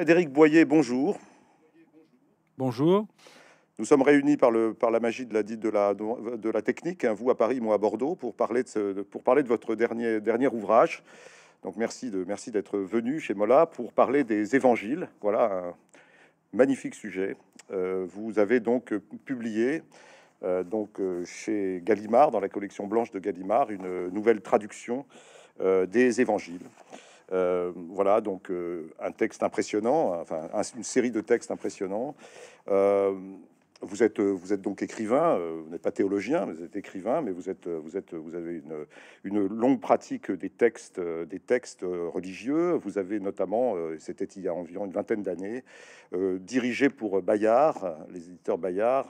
Frédéric Boyer, bonjour. Bonjour. Nous sommes réunis par, la magie de la, de la technique, hein. vous à Paris, moi à Bordeaux, pour parler de, votre dernier, ouvrage. Donc merci de merci d'être venu chez Mola pour parler des évangiles. Voilà un magnifique sujet. Euh, vous avez donc publié euh, donc euh, chez Gallimard dans la collection blanche de Gallimard une nouvelle traduction des évangiles. Euh, voilà, donc euh, un texte impressionnant, enfin une série de textes impressionnants. Euh, vous êtes, vous êtes donc écrivain, vous n'êtes pas théologien, vous êtes écrivain, mais vous êtes, vous êtes, vous avez une, longue pratique des textes, des textes religieux. Vous avez notamment, c'était il y a environ une vingtaine d'années, dirigé pour Bayard, les éditeurs Bayard,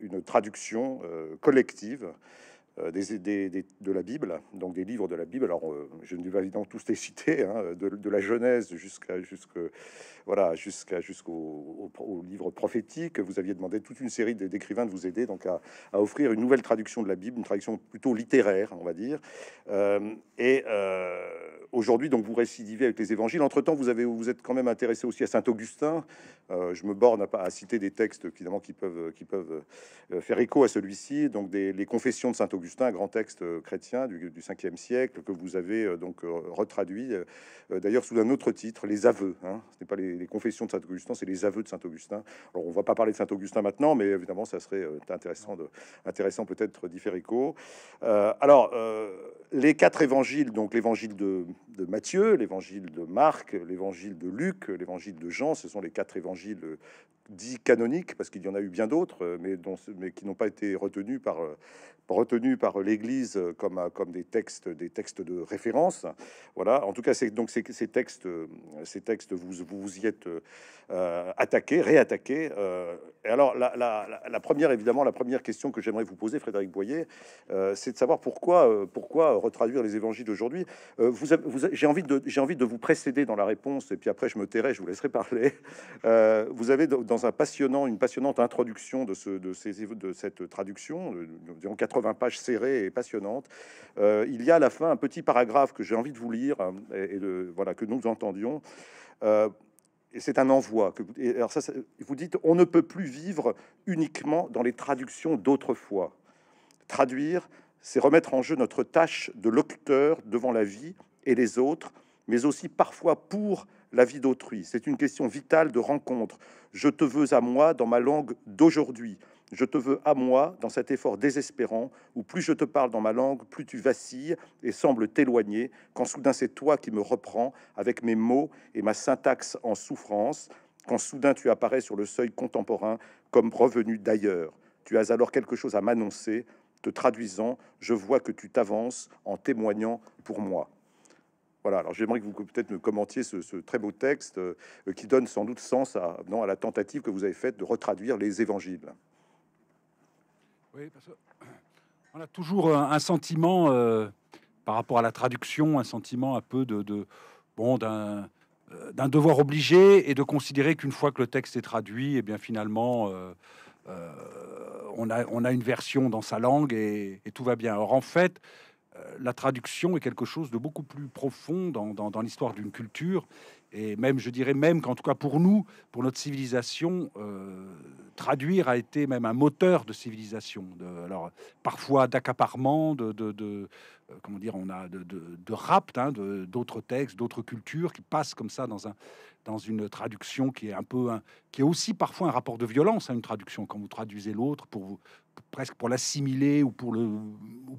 une traduction collective euh, des, des, de la Bible, donc des livres de la Bible. Alors, euh, je ne vais pas évidemment tous les citer, hein, de, la Genèse jusqu'à jusqu'à voilà, jusqu'à jusqu'au livre prophétique. Vous aviez demandé toute une série d'écrivains de vous aider donc à, offrir une nouvelle traduction de la Bible, une traduction plutôt littéraire, on va dire. Euh, et aujourd'hui, donc vous récidivez avec les évangiles. Entre-temps, vous avez vous êtes quand même intéressé aussi à saint Augustin. Euh, je me borne à, à, citer des textes évidemment qui peuvent qui peuvent euh, faire écho à celui-ci. Donc des, les Confessions de saint Augustin, un grand texte euh, chrétien du, du 5e siècle que vous avez donc retraduit d'ailleurs sous un autre titre, les aveux. Hein. Ce n'est pas les, Confessions de saint Augustin, c'est les aveux de saint Augustin. Alors on va pas parler de saint Augustin maintenant, mais évidemment ça serait intéressant de intéressant peut-être d'y faire écho. alors les quatre évangiles, donc l'évangile de, Matthieu, l'évangile de Marc, l'évangile de Luc, l'évangile de Jean, ce sont les quatre évangiles dit canonique parce qu'il y en a eu bien d'autres, euh, mais, mais qui n'ont pas été retenus par, euh, retenus par euh, l'Église comme, comme des textes, des textes de référence. Voilà. En tout cas, c'est donc ces, textes, ces textes, vous vous y êtes attaqué, réattaqué. et alors, la, première, évidemment, la première question que j'aimerais vous poser, Frédéric Boyer, c'est de savoir pourquoi, pourquoi retraduire les Évangiles d'aujourd'hui. vous, j'ai envie de, j'ai envie de vous précéder dans la réponse, et puis après, je me tairai, je vous laisserai parler. vous avez passionnant, une passionnante introduction de, ce, de, ces, de cette traduction, 80 euh, pages serrées et passionnantes, euh, il y a à la fin un petit paragraphe que j'ai envie de vous lire hein, et, voilà, que nous entendions. Euh, c'est un envoi. Que vous, vous dites, on ne peut plus vivre uniquement dans les traductions d'autrefois. Traduire, c'est remettre en jeu notre tâche de locuteur devant la vie et les autres, mais aussi parfois pour la vie d'autrui. C'est une question vitale de rencontre. Je te veux à moi dans ma langue d'aujourd'hui. Je te veux à moi dans cet effort désespérant où plus je te parle dans ma langue, plus tu vacilles et sembles t'éloigner, quand soudain c'est toi qui me reprends avec mes mots et ma syntaxe en souffrance, quand soudain tu apparais sur le seuil contemporain comme revenu d'ailleurs. Tu as alors quelque chose à m'annoncer, te traduisant, je vois que tu t'avances en témoignant pour moi. Voilà, alors j'aimerais que vous peut-être me commentiez ce, très beau texte euh, qui donne sans doute sens à, non, à la tentative que vous avez faite de retraduire les évangiles. Oui, a toujours un, sentiment euh, par rapport à la traduction, un sentiment un peu de, bon euh, d'un devoir obligé et de considérer qu'une fois que le texte est traduit, et eh bien finalement on a on a une version dans sa langue et, et tout va bien. Or en fait, euh, la traduction est quelque chose de beaucoup plus profond dans, l'histoire d'une culture. Et même, je dirais même qu'en tout cas pour nous, pour notre civilisation, euh, traduire a été même un moteur de civilisation. De, alors parfois d'accaparement, de, de, euh, comment dire, on a de, hein, de d'autres textes, d'autres cultures qui passent comme ça dans une traduction qui est un peu qui est aussi parfois un rapport de violence à une traduction quand vous traduisez l'autre pour vous presque pour l'assimiler ou pour le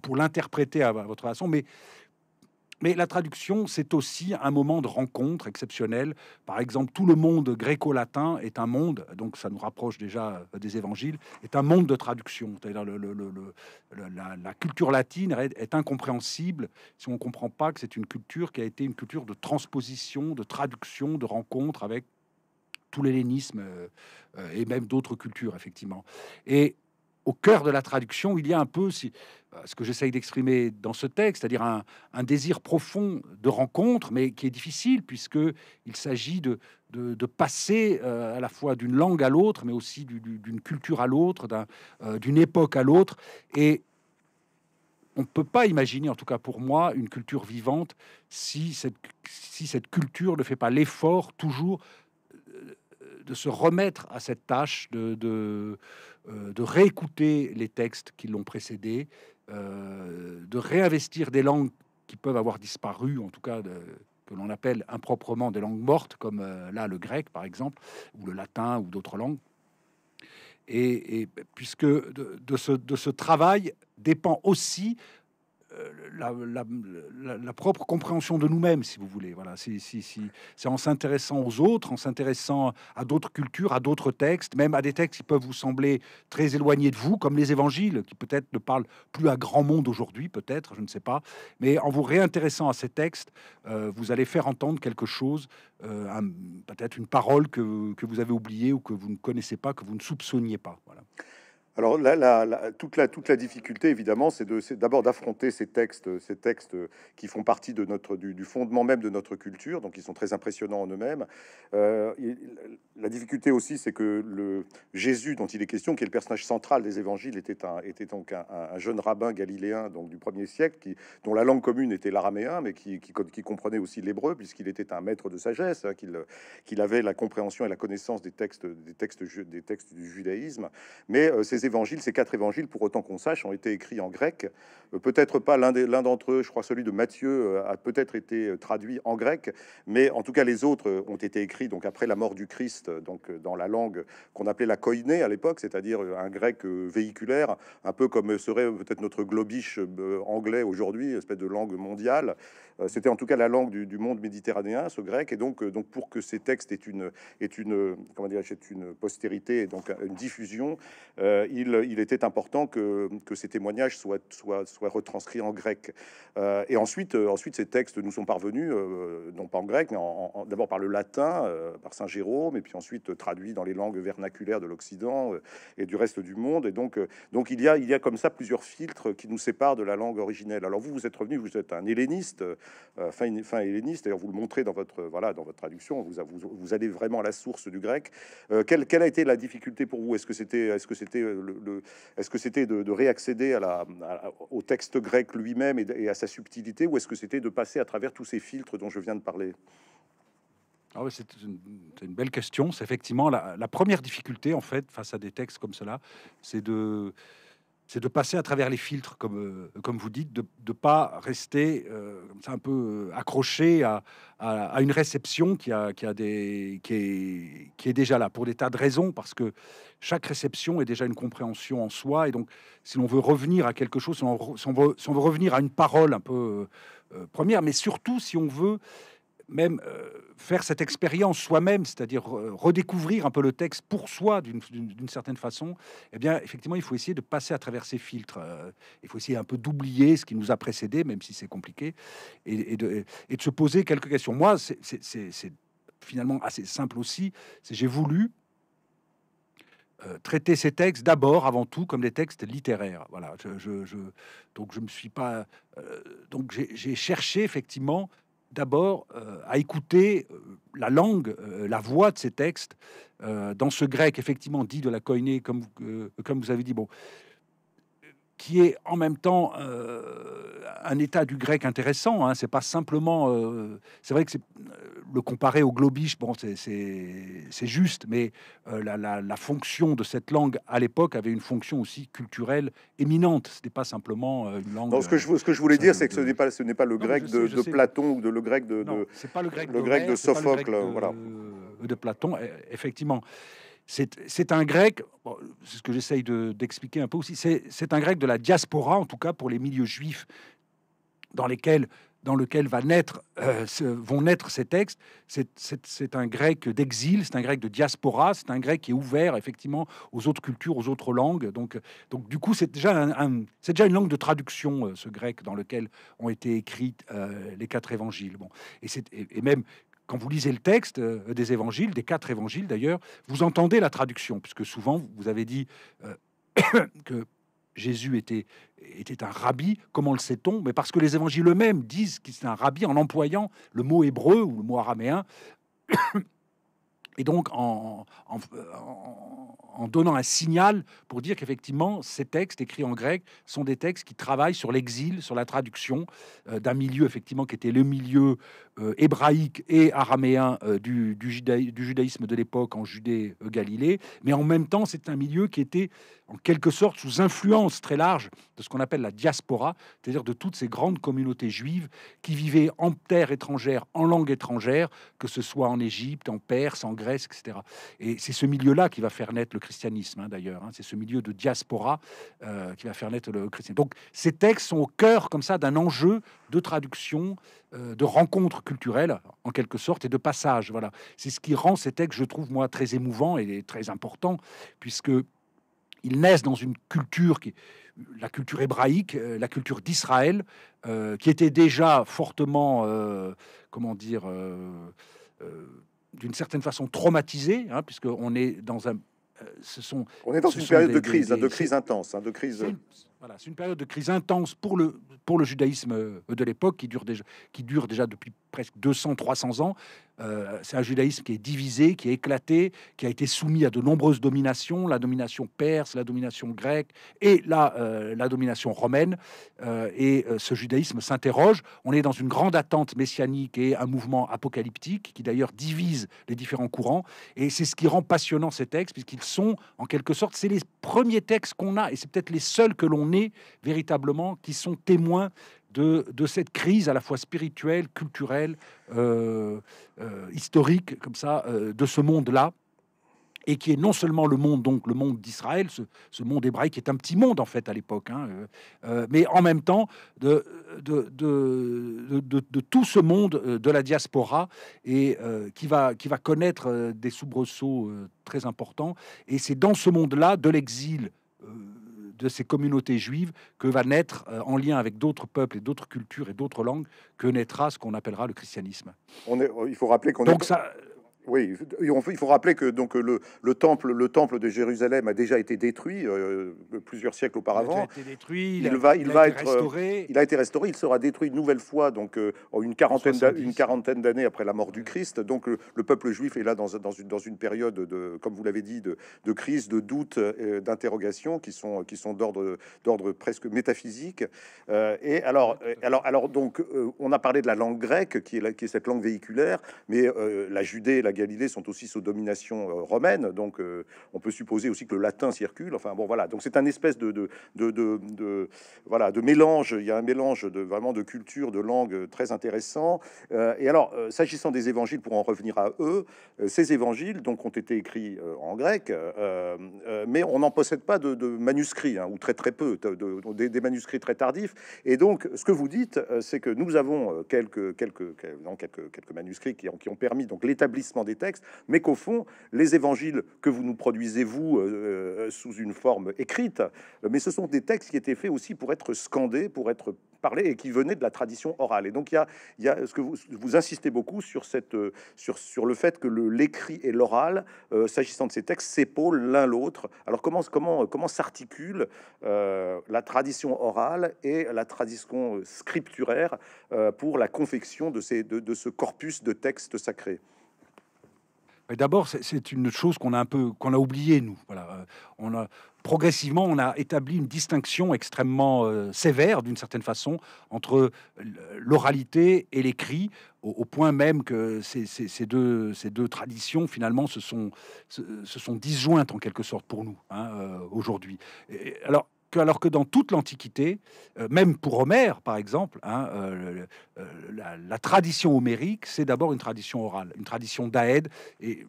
pour l'interpréter à votre façon, mais mais la traduction, c'est aussi un moment de rencontre exceptionnel. Par exemple, tout le monde gréco-latin est un monde, donc ça nous rapproche déjà des évangiles, est un monde de traduction. C'est-à-dire le, la, culture latine est, incompréhensible si on ne comprend pas que c'est une culture qui a été une culture de transposition, de traduction, de rencontre avec tout l'hellénisme euh, et même d'autres cultures, effectivement. Et au cœur de la traduction, il y a un peu bah, ce que j'essaye d'exprimer dans ce texte, c'est-à-dire un, désir profond de rencontre, mais qui est difficile puisque il s'agit de, passer euh, à la fois d'une langue à l'autre, mais aussi d'une culture à l'autre, euh, d'une époque à l'autre, et on ne peut pas imaginer, en tout cas pour moi, une culture vivante si si cette culture ne fait pas l'effort toujours de se remettre à cette tâche de, de, euh, réécouter les textes qui l'ont précédé, euh, de réinvestir des langues qui peuvent avoir disparu, en tout cas que l'on appelle improprement des langues mortes, comme euh, là le grec par exemple, ou le latin ou d'autres langues. Et, puisque de, de, ce, de, ce, travail dépend aussi la, propre compréhension de nous-mêmes, si vous voulez. Voilà, c'est en s'intéressant aux autres, en s'intéressant à d'autres cultures, à d'autres textes, même à des textes qui peuvent vous sembler très éloignés de vous, comme les évangiles, qui peut-être ne parlent plus à grand monde aujourd'hui, peut-être, je ne sais pas. Mais en vous réintéressant à ces textes, euh, vous allez faire entendre quelque chose, euh, peut-être une parole que, que vous avez oubliée ou que vous ne connaissez pas, que vous ne soupçonniez pas. Voilà. Alors là, toute, la, toute la difficulté, évidemment, c'est d'abord d'affronter ces textes, ces textes euh, qui font partie de notre, du, fondement même de notre culture, donc ils sont très impressionnants en eux-mêmes. Euh, la difficulté aussi, c'est que le Jésus dont il est question, qui est le personnage central des évangiles, était, un, était donc un, jeune rabbin galiléen donc du premier siècle, qui, dont la langue commune était l'araméen, mais qui, qui, comprenait aussi l'hébreu, puisqu'il était un maître de sagesse, hein, qu'il avait la compréhension et la connaissance des textes, des textes, des textes du judaïsme. Mais euh, ces évangiles, ces quatre évangiles, pour autant qu'on sache, ont été écrits en grec. Euh, peut-être pas l'un d'entre eux, je crois celui de Matthieu, euh, a peut-être été euh, traduit en grec, mais en tout cas les autres ont été écrits donc après la mort du Christ, donc dans la langue qu'on appelait la koiné à l'époque, c'est-à-dire un grec véhiculaire, un peu comme serait peut-être notre globiche anglais aujourd'hui, espèce de langue mondiale. C'était en tout cas la langue du, monde méditerranéen, ce grec, et donc, pour que ces textes aient une, postérité et donc une diffusion, il, était important que, ces témoignages soient, retranscrits en grec. Euh, et ensuite, euh, ensuite, ces textes nous sont parvenus, euh, non pas en grec, mais d'abord par le latin, par Saint Jérôme, et puis ensuite traduits dans les langues vernaculaires de l'Occident et du reste du monde. Et donc, donc il, y a, il y comme ça plusieurs filtres qui nous séparent de la langue originelle. Alors vous, vous êtes revenu, vous êtes un helléniste, fin, helléniste, d'ailleurs vous le montrez dans votre, voilà, dans votre traduction, vous, allez vraiment à la source du grec. quelle, quelle, a été la difficulté pour vous Est-ce que c'était est -ce que c'était le, est-ce que c'était de, réaccéder à la, au texte grec lui-même et, à sa subtilité, ou est-ce que c'était de passer à travers tous ces filtres dont je viens de parler ah c'est une, belle question. C'est effectivement la, la, première difficulté, en fait, face à des textes comme cela, c'est de, c'est de passer à travers les filtres, comme, euh, comme vous dites, de ne pas rester euh, un peu euh, accroché à, une réception qui, a, qui, a des, qui, est, déjà là, pour des tas de raisons, parce que chaque réception est déjà une compréhension en soi. Et donc, si l'on veut revenir à quelque chose, si on, veut, revenir à une parole un peu première, mais surtout si on veut même euh, faire cette expérience soi-même, c'est-à-dire euh, redécouvrir un peu le texte pour soi d'une certaine façon, eh bien, effectivement, il faut essayer de passer à travers ces filtres. Euh, il faut essayer un peu d'oublier ce qui nous a précédé, même si c'est compliqué, et, de, et, de, se poser quelques questions. Moi, c'est finalement assez simple aussi. J'ai voulu, traiter ces textes d'abord, avant tout, comme des textes littéraires. Voilà. Je, je, donc je me suis pas. donc j'ai cherché effectivement d'abord euh, à écouter euh, la langue, euh, la voix de ces textes, dans ce grec effectivement dit de la koiné, comme, comme vous avez dit. Bon, qui est en même temps euh, un état du grec intéressant. Hein. C'est pas simplement. Euh, c'est vrai que c'est, euh, le comparer au globiche, bon, c'est, c'est, juste, mais la, fonction de cette langue à l'époque avait une fonction aussi culturelle éminente. Ce n'est pas simplement une langue. ce, que je, ce que je voulais dire, c'est que ce n'est pas, ce n'est pas le grec de, Platon ou de, le grec de, c'est pas le grec, le grec de Sophocle, voilà. De Platon, e-, effectivement. C'est un grec, c'est ce que j'essaye d'expliquer un peu aussi, c'est un grec de la diaspora, en tout cas pour les milieux juifs dans lesquels dans lequel va naître, euh, vont naître ces textes. C'est un grec d'exil, c'est un grec de diaspora, c'est un grec qui est ouvert effectivement aux autres cultures, aux autres langues. Donc, donc du coup, c'est déjà, une langue de traduction, euh, ce grec, dans lequel ont été écrits euh, les quatre évangiles. Bon. Et, et, même quand vous lisez le texte euh, des évangiles, des quatre évangiles d'ailleurs, vous entendez la traduction, puisque souvent vous avez dit euh, que Jésus était, était un rabbi. Comment le sait-on Mais parce que les évangiles eux-mêmes disent qu'il c'est un rabbi en employant le mot hébreu ou le mot araméen et donc, en, donnant un signal pour dire qu'effectivement, ces textes écrits en grec sont des textes qui travaillent sur l'exil, sur la traduction euh, d'un milieu, effectivement, qui était le milieu euh, hébraïque et araméen euh, du, judaïsme de l'époque en Judée-Galilée. Mais en même temps, c'est un milieu qui était en quelque sorte sous influence très large de ce qu'on appelle la diaspora, c'est-à-dire de toutes ces grandes communautés juives qui vivaient en terre étrangère, en langue étrangère, que ce soit en Égypte, en Perse, en Grèce, etc. Et c'est ce milieu-là qui va faire naître le christianisme, hein, d'ailleurs. Hein. c'est ce milieu de diaspora euh, qui va faire naître le christianisme. Donc ces textes sont au cœur, comme ça, d'un enjeu de traduction, euh, de rencontre culturelle, en quelque sorte, et de passage. Voilà. C'est ce qui rend ces textes, je trouve, moi, très émouvants et très importants, puisque ils naissent dans une culture qui la culture hébraïque, euh, la culture d'Israël, euh, qui était déjà fortement, euh, comment dire, d'une certaine façon traumatisée, hein, puisque on est dans un, ce sont, on est dans une période de crise, hein, de crise intense, de crise c'est une période de crise intense pour le, pour le judaïsme euh, de l'époque, qui, dure déjà, qui dure déjà depuis presque 200-300 ans. Euh, c'est un judaïsme qui est divisé, qui est éclaté, qui a été soumis à de nombreuses dominations, la domination perse, la domination grecque et la, euh, la domination romaine. et ce judaïsme s'interroge. On est dans une grande attente messianique et un mouvement apocalyptique qui d'ailleurs divise les différents courants. Et c'est ce qui rend passionnant ces textes, puisqu'ils sont en quelque sorte, c'est les premiers textes qu'on a, et c'est peut-être les seuls que l'on véritablement qui sont témoins de, cette crise à la fois spirituelle, culturelle, euh, euh, historique, comme ça, euh, de ce monde-là et qui est non seulement le monde, donc le monde d'Israël, ce, monde hébraïque qui est un petit monde en fait à l'époque, hein, mais en même temps de de, de, tout ce monde de la diaspora et qui, va, qui va connaître des soubresauts très importants. Et c'est dans ce monde-là de l'exil de ces communautés juives que va naître, euh, en lien avec d'autres peuples et d'autres cultures et d'autres langues, que naîtra ce qu'on appellera le christianisme. On il faut rappeler qu'on Donc ça, oui, il faut rappeler que donc le, temple, le temple de Jérusalem a déjà été détruit euh, plusieurs siècles auparavant. Il, a été détruit, il, va, il, va être, restauré. il a été restauré. Il sera détruit une nouvelle fois, donc euh, en une quarantaine, une quarantaine d'années après la mort du Christ. Donc le, peuple juif est là dans, une, dans une période de, comme vous l'avez dit, de, crise, de doute, euh, d'interrogation qui sont qui sont d'ordre d'ordre presque métaphysique. et alors, alors, alors donc, on a parlé de la langue grecque qui est qui est cette langue véhiculaire, mais la Judée, la sont aussi sous domination euh, romaine, donc euh, on peut supposer aussi que le latin circule. Enfin bon, voilà. Donc c'est un espèce de, voilà de mélange. Il y a un mélange de vraiment de culture, de langue euh, très intéressant. et alors, s'agissant des évangiles, pour en revenir à eux, ces évangiles donc ont été écrits en grec, mais on n'en possède pas de, manuscrits hein, ou très très peu, des, manuscrits très tardifs. Et donc, ce que vous dites, c'est que nous avons quelques quelques, quelques, manuscrits qui ont, qui ont permis donc l'établissement des textes, mais qu'au fond, les évangiles que vous nous produisez, vous, euh, euh, sous une forme écrite, euh, mais ce sont des textes qui étaient faits aussi pour être scandés, pour être parlés et qui venaient de la tradition orale. Et donc, il y a, ce que vous, insistez beaucoup sur, cette, sur, le fait que l'écrit et l'oral, s'agissant de ces textes, s'épaulent l'un l'autre. Alors, comment, comment, s'articule la tradition orale et la tradition scripturaire pour la confection de, ces, de ce corpus de textes sacrés D'abord, c'est une chose qu'on a un peu, qu'on a oublié nous. Voilà, euh, on a progressivement, on a établi une distinction extrêmement euh, sévère, d'une certaine façon, entre l'oralité et l'écrit, au, point même que ces, ces, deux, ces deux traditions, finalement, se sont, se, sont disjointes en quelque sorte pour nous hein, euh, aujourd'hui. Alors, alors que dans toute l'Antiquité, euh, même pour Homère, par exemple, hein, euh, euh, la, tradition homérique, c'est d'abord une tradition orale, une tradition d'aède. Et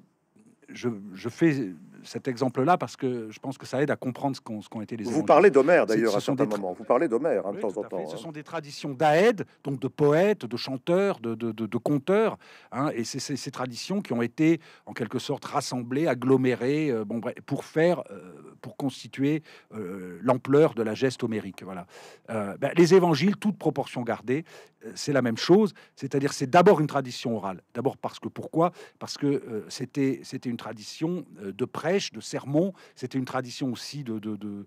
je fais cet exemple-là parce que je pense que ça aide à comprendre ce qu'ont été les. Vous parlez d'Homère d'ailleurs à certains moments. Vous parlez d'Homère hein, de temps en temps. Ce hein. sont des traditions d'Aède, donc de poètes, de chanteurs, de, conteurs, hein, et c'est ces traditions qui ont été en quelque sorte rassemblées, agglomérées, euh, pour faire, euh, pour constituer euh, l'ampleur de la geste homérique. Voilà. Ben, les évangiles, toute proportion gardée, c'est la même chose. C'est-à-dire, c'est d'abord une tradition orale. D'abord parce que pourquoi Parce que c'était c'était une tradition de prêtre de sermons. C'était une tradition aussi de,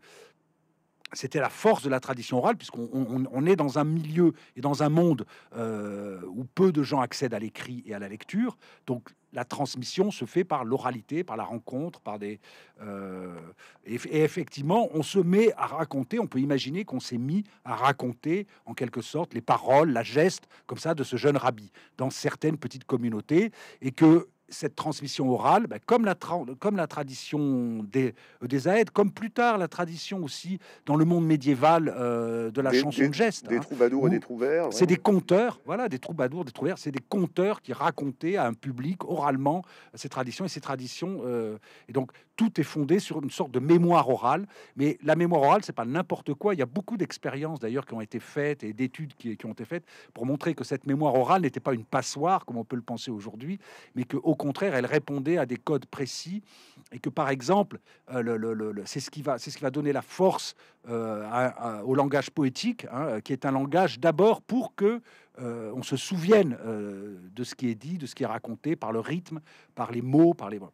c'était la force de la tradition orale, puisqu'on est dans un milieu et dans un monde euh, où peu de gens accèdent à l'écrit et à la lecture. Donc la transmission se fait par l'oralité, par la rencontre, par des... Euh, et, effectivement, on se met à raconter, on peut imaginer qu'on s'est mis à raconter, en quelque sorte, les paroles, la geste, comme ça, de ce jeune rabbi, dans certaines petites communautés, et que cette transmission orale, ben, comme, la comme la tradition des, euh, des Aèdes, comme plus tard la tradition aussi dans le monde médiéval euh, de la chanson de geste. Des hein, troubadours et des trouvères. C'est des conteurs, voilà, des troubadours, des trouvères, c'est des conteurs qui racontaient à un public oralement ces traditions et ces traditions. Euh, et donc tout est fondé sur une sorte de mémoire orale, mais la mémoire orale, c'est pas n'importe quoi. Il y a beaucoup d'expériences d'ailleurs qui ont été faites et d'études qui, qui, ont été faites pour montrer que cette mémoire orale n'était pas une passoire comme on peut le penser aujourd'hui, mais que au contraire, elle répondait à des codes précis et que, par exemple, euh, le, c'est ce, qui va, ce qui va donner la force euh, au langage poétique, hein, euh, qui est un langage d'abord pour que on se souvienne de ce qui est dit, de ce qui est raconté, par le rythme, par les mots, par les... mots.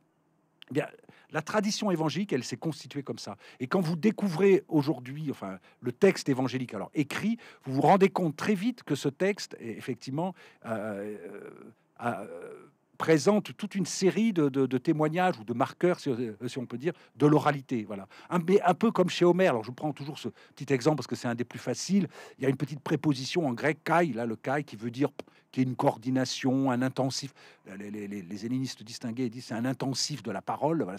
Eh bien, la tradition évangélique, elle s'est constituée comme ça. Et quand vous découvrez aujourd'hui, enfin, le texte évangélique, alors écrit, vous vous rendez compte très vite que ce texte, est effectivement, présente toute une série de, témoignages ou de marqueurs, euh, si, on peut dire, de l'oralité. Voilà. Un, peu comme chez Homer. Alors, je prends toujours ce petit exemple parce que c'est un des plus faciles. Il y a une petite préposition en grec, kai, là, le kai, qui veut dire qui est une coordination, un intensif. Euh, les, les, les hélénistes distingués disent c'est un intensif de la parole. Voilà,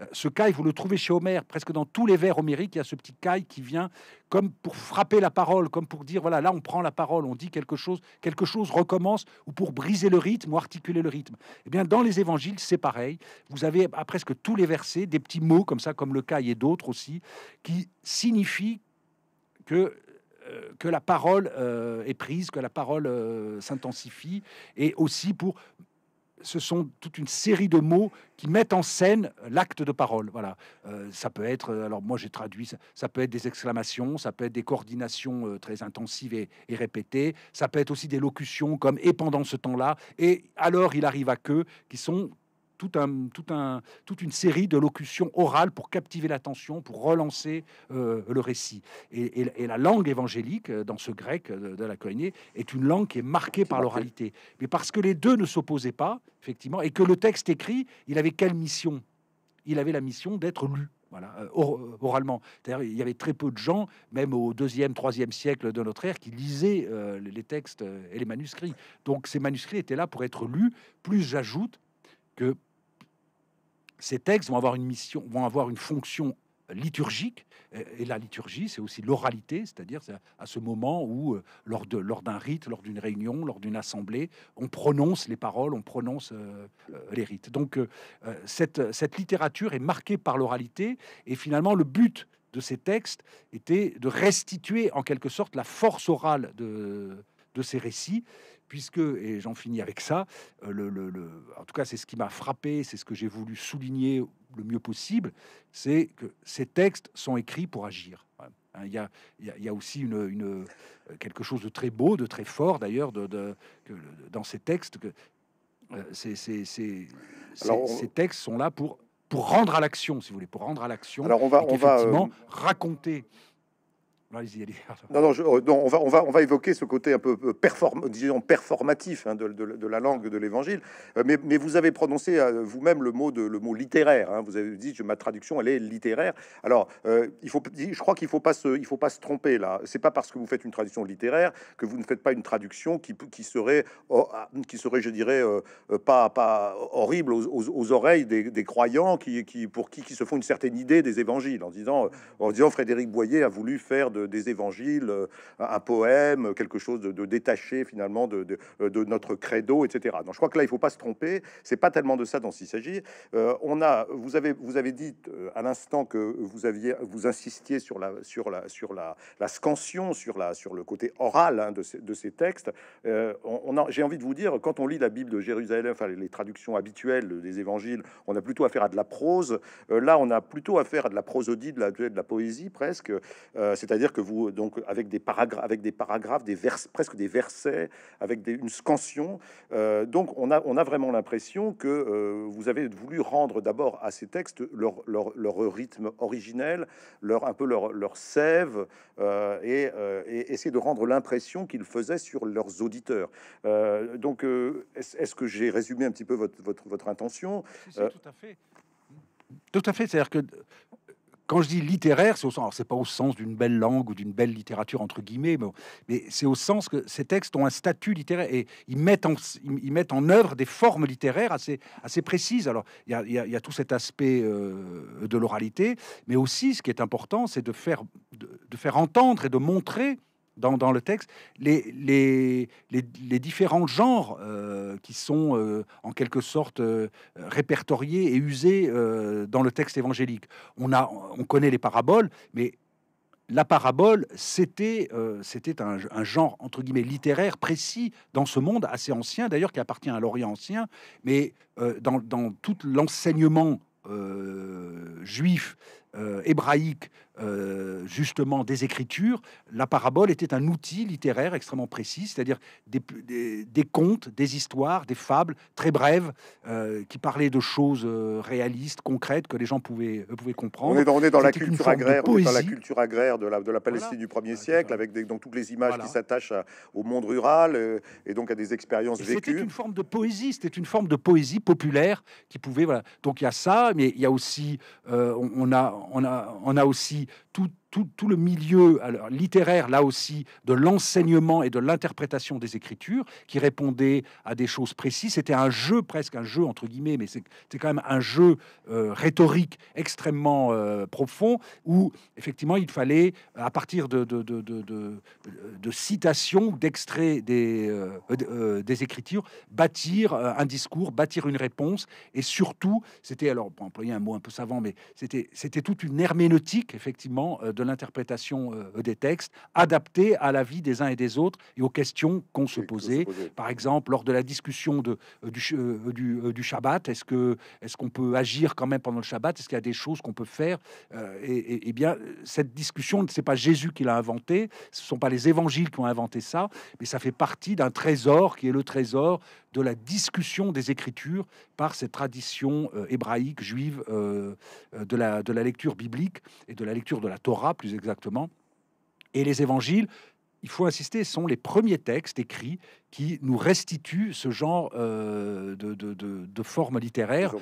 euh, ce caille, vous le trouvez chez Homère, presque dans tous les vers homériques, il y a ce petit caille qui vient comme pour frapper la parole, comme pour dire voilà, là on prend la parole, on dit quelque chose, quelque chose recommence, ou pour briser le rythme ou articuler le rythme. Eh bien, dans les évangiles, c'est pareil. Vous avez à presque tous les versets des petits mots comme ça, comme le caille et d'autres aussi, qui signifient que euh, que la parole euh, est prise, que la parole euh, s'intensifie, et aussi pour ce sont toute une série de mots qui mettent en scène l'acte de parole. Voilà, ça peut être, alors moi j'ai traduit, ça, ça, peut être des exclamations, ça peut être des coordinations très intensives et, et, répétées, ça peut être aussi des locutions comme et pendant ce temps-là, et alors il arrive à que, qui sont tout un, tout un, toute une série de locutions orales pour captiver l'attention, pour relancer euh, le récit. Et, la langue évangélique, euh, dans ce grec euh, de, la Koiné, est une langue qui est marquée par l'oralité. Mais parce que les deux ne s'opposaient pas, effectivement, et que le texte écrit, il avait quelle mission Il avait la mission d'être lu. Voilà, oralement. il y avait très peu de gens, même au deuxième, troisième siècle de notre ère, qui lisaient les textes et les manuscrits. Donc ces manuscrits étaient là pour être lus. Plus j'ajoute que ces textes vont avoir une mission, vont avoir une fonction liturgique. Et la liturgie, c'est aussi l'oralité, c'est-à-dire à ce moment où, euh, lors, de, lors d'un rite, lors d'une réunion, lors d'une assemblée, on prononce les paroles, on prononce euh, euh, les rites. Donc cette, cette littérature est marquée par l'oralité, et finalement le but de ces textes était de restituer en quelque sorte la force orale de, de ces récits puisque, et j'en finis avec ça, euh, le, en tout cas c'est ce qui m'a frappé, c'est ce que j'ai voulu souligner le mieux possible, c'est que ces textes sont écrits pour agir. Hein, il y, a, il aussi une, euh, quelque chose de très beau, de très fort d'ailleurs de, dans ces textes. Que, euh, ces, textes sont là pour pour rendre à l'action, si vous voulez, pour rendre à l'action. Alors on va, et raconter ah, non, euh, non, on, va, on, va, on va évoquer ce côté un peu euh, perform, disons performatif hein, de, la langue de l'évangile. Euh, mais, vous avez prononcé vous-même le mot, de, le mot littéraire. Hein. Vous avez dit que ma traduction, elle est littéraire. Alors, il faut, je crois qu'il ne faut, pas se, il faut pas se tromper là. C'est pas parce que vous faites une traduction littéraire que vous ne faites pas une traduction qui, serait, oh, ah, qui serait, je dirais, pas, pas horrible aux, oreilles des, croyants qui, qui, pour qui, qui se font une certaine idée des évangiles en disant, en disant Frédéric Boyer a voulu faire de des évangiles, euh, un poème, quelque chose de, détaché finalement de, de, euh, notre credo, etc. Donc je crois que là, il faut pas se tromper. C'est pas tellement de ça dont il s'agit. Euh, on a, vous avez, vous avez dit à l'instant que vous aviez, vous insistiez sur la, sur la, sur la, la scansion, sur la, sur le côté oral hein, de, ces, de, ces, textes. on, on j'ai envie de vous dire, quand on lit la Bible de Jérusalem, enfin les traductions habituelles des évangiles, on a plutôt affaire à de la prose. là, on a plutôt affaire à de la prosodie, de la, de la poésie presque. C'est-à-dire que vous, donc, avec des, paragraphes, avec des paragraphes, des verses presque des versets, avec des, une scansion. Euh, donc, on a, on a vraiment l'impression que euh, vous avez voulu rendre d'abord à ces textes leur, leur, leur, rythme originel, leur, un peu leur, leur sève, euh, et, essayer de rendre l'impression qu'ils faisaient sur leurs auditeurs. donc, est-ce que j'ai résumé un petit peu votre, votre, intention Tout à fait. Tout à fait. C'est-à-dire que quand je dis littéraire, c'est au sens, c'est pas au sens d'une belle langue ou d'une belle littérature entre guillemets, mais, c'est au sens que ces textes ont un statut littéraire et ils mettent en, ils mettent en œuvre des formes littéraires assez, assez précises. Alors il y, a, tout cet aspect euh, de l'oralité, mais aussi ce qui est important, c'est de faire, de faire entendre et de montrer dans, dans, le texte les, les, les, différents genres euh, qui sont euh, en quelque sorte euh, répertoriés et usés dans le texte évangélique. On, a, on connaît les paraboles, mais la parabole, c'était c'était un, genre, entre guillemets, littéraire précis dans ce monde assez ancien, d'ailleurs, qui appartient à l'Orient ancien, mais dans, dans, tout l'enseignement juif euh, hébraïque euh, justement des Écritures, la parabole était un outil littéraire extrêmement précis, c'est-à-dire des, des, contes, des histoires, des fables très brèves euh, qui parlaient de choses réalistes, concrètes que les gens pouvaient, pouvaient comprendre. On est dans, on est la culture agraire, dans la culture agraire de la, de la Palestine du 1er ah, siècle, avec donc toutes les images qui s'attachent au monde rural et donc à des expériences vécues. C'était une forme de poésie, c'était une forme de poésie populaire qui pouvait. Voilà. Donc il y a ça, mais il y a aussi, on, on a on a, on a aussi tout, tout, le milieu littéraire, là aussi, de l'enseignement et de l'interprétation des Écritures, qui répondait à des choses précises. C'était un jeu, presque un jeu, entre guillemets, mais c'est quand même un jeu euh, rhétorique extrêmement euh, profond, où effectivement, il fallait, à partir de, de, citations, d'extraits des, euh, des Écritures, bâtir un discours, bâtir une réponse, et surtout, c'était, alors, pour employer un mot un peu savant, mais c'était toute une herméneutique, effectivement, de l'interprétation euh, des textes, adaptée à la vie des uns et des autres et aux questions qu'on se posait. Par exemple, lors de la discussion de, euh, du, euh, du, Shabbat, est-ce que est-ce qu'on peut agir quand même pendant le Shabbat Est-ce qu'il y a des choses qu'on peut faire et, bien, cette discussion, c'est pas Jésus qui l'a inventée, ce sont pas les évangiles qui ont inventé ça, mais ça fait partie d'un trésor qui est le trésor de la discussion des Écritures par cette tradition hébraïque, juive, de, la, de la lecture biblique et de la lecture de la Torah, plus exactement. Et les évangiles, il faut insister, sont les premiers textes écrits qui nous restituent ce genre euh, de, de, forme littéraire.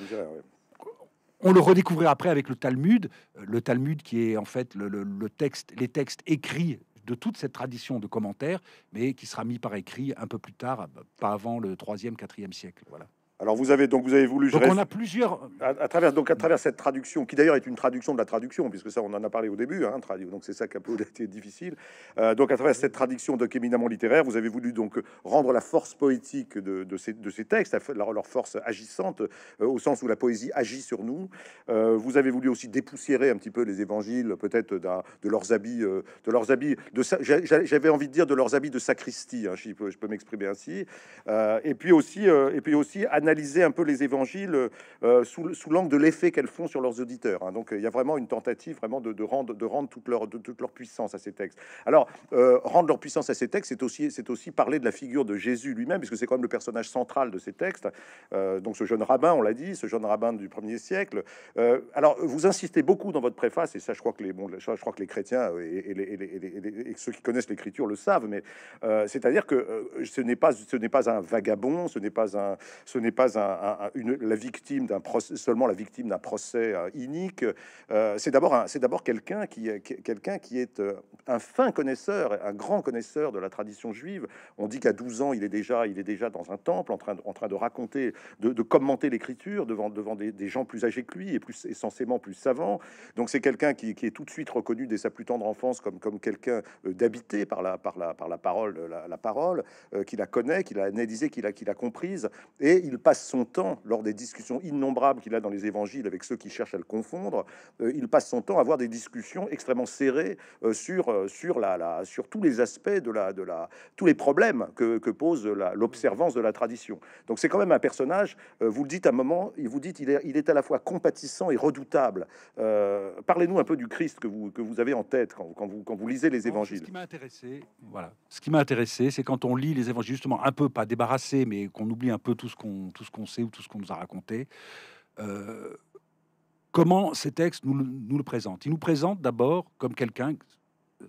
On le redécouvrait après avec le Talmud, le Talmud qui est en fait le, texte, les textes écrits de toute cette tradition de commentaires, mais qui sera mis par écrit un peu plus tard, bah, pas avant le 3e, 4e siècle. Voilà. Alors vous avez donc vous avez voulu. Donc on a plusieurs. À, travers donc à travers cette traduction qui d'ailleurs est une traduction de la traduction puisque ça on en a parlé au début hein, donc c'est ça qui a peu été difficile. Euh, donc à travers cette traduction donc éminemment littéraire vous avez voulu donc rendre la force poétique de, de, ces, de ces, textes leur, force agissante euh, au sens où la poésie agit sur nous. Euh, vous avez voulu aussi dépoussiérer un petit peu les évangiles peut-être de leurs habits de leurs habits de j'avais envie de dire de leurs habits de sacristie hein, je, peux, m'exprimer ainsi et puis aussi et puis aussi analyser un peu les évangiles euh, sous, sous l'angle de l'effet qu'elles font sur leurs auditeurs. Hein. Donc euh, il y a vraiment une tentative vraiment de, rendre, de rendre toute, leur, de, toute leur puissance à ces textes. Alors euh, rendre leur puissance à ces textes, c'est aussi, c'est aussi parler de la figure de Jésus lui-même, puisque c'est quand même le personnage central de ces textes. donc ce jeune rabbin, on l'a dit, ce jeune rabbin du premier siècle. alors vous insistez beaucoup dans votre préface, et ça je crois que les, je crois que les chrétiens et, les, et ceux qui connaissent l'écriture le savent, mais c'est-à-dire que ce n'est pas, ce n'est pas un vagabond, ce n'est pas un, ce n'est pas un, une, la victime d'un procès, seulement la victime d'un procès euh, inique. Euh, c'est d'abord, c'est d'abord quelqu'un qui, quelqu'un qui est euh, un fin connaisseur, un grand connaisseur de la tradition juive. On dit qu'à 12 ans, il est déjà, il est déjà dans un temple en train de, en train de raconter, de, commenter l'écriture devant, devant des, gens plus âgés que lui et plus essentiellement plus savants. Donc c'est quelqu'un qui, est tout de suite reconnu dès sa plus tendre enfance comme, comme quelqu'un d'habité par la, par la, par la parole, la, parole, qui la connaît, qui l'a analysée, qui l'a, qui l'a comprise, et il passe son temps, lors des discussions innombrables qu'il a dans les évangiles avec ceux qui cherchent à le confondre, euh, il passe son temps à avoir des discussions extrêmement serrées euh, sur, euh, sur, la, la, sur tous les aspects de la, de la, tous les problèmes que, que pose l'observance de la tradition. Donc c'est quand même un personnage, vous le dites à un moment, il vous dit il est, il est à la fois compatissant et redoutable. Parlez-nous un peu du Christ que vous, que vous avez en tête quand, quand vous, quand vous lisez les évangiles. Ce qui m'a intéressé, voilà, ce qui m'a intéressé, c'est quand on lit les évangiles, justement, un peu pas débarrassé, mais qu'on oublie un peu tout ce qu'on tout ce qu'on sait ou tout ce qu'on nous a raconté. Euh, comment ces textes nous, le présentent Ils nous présentent d'abord comme quelqu'un,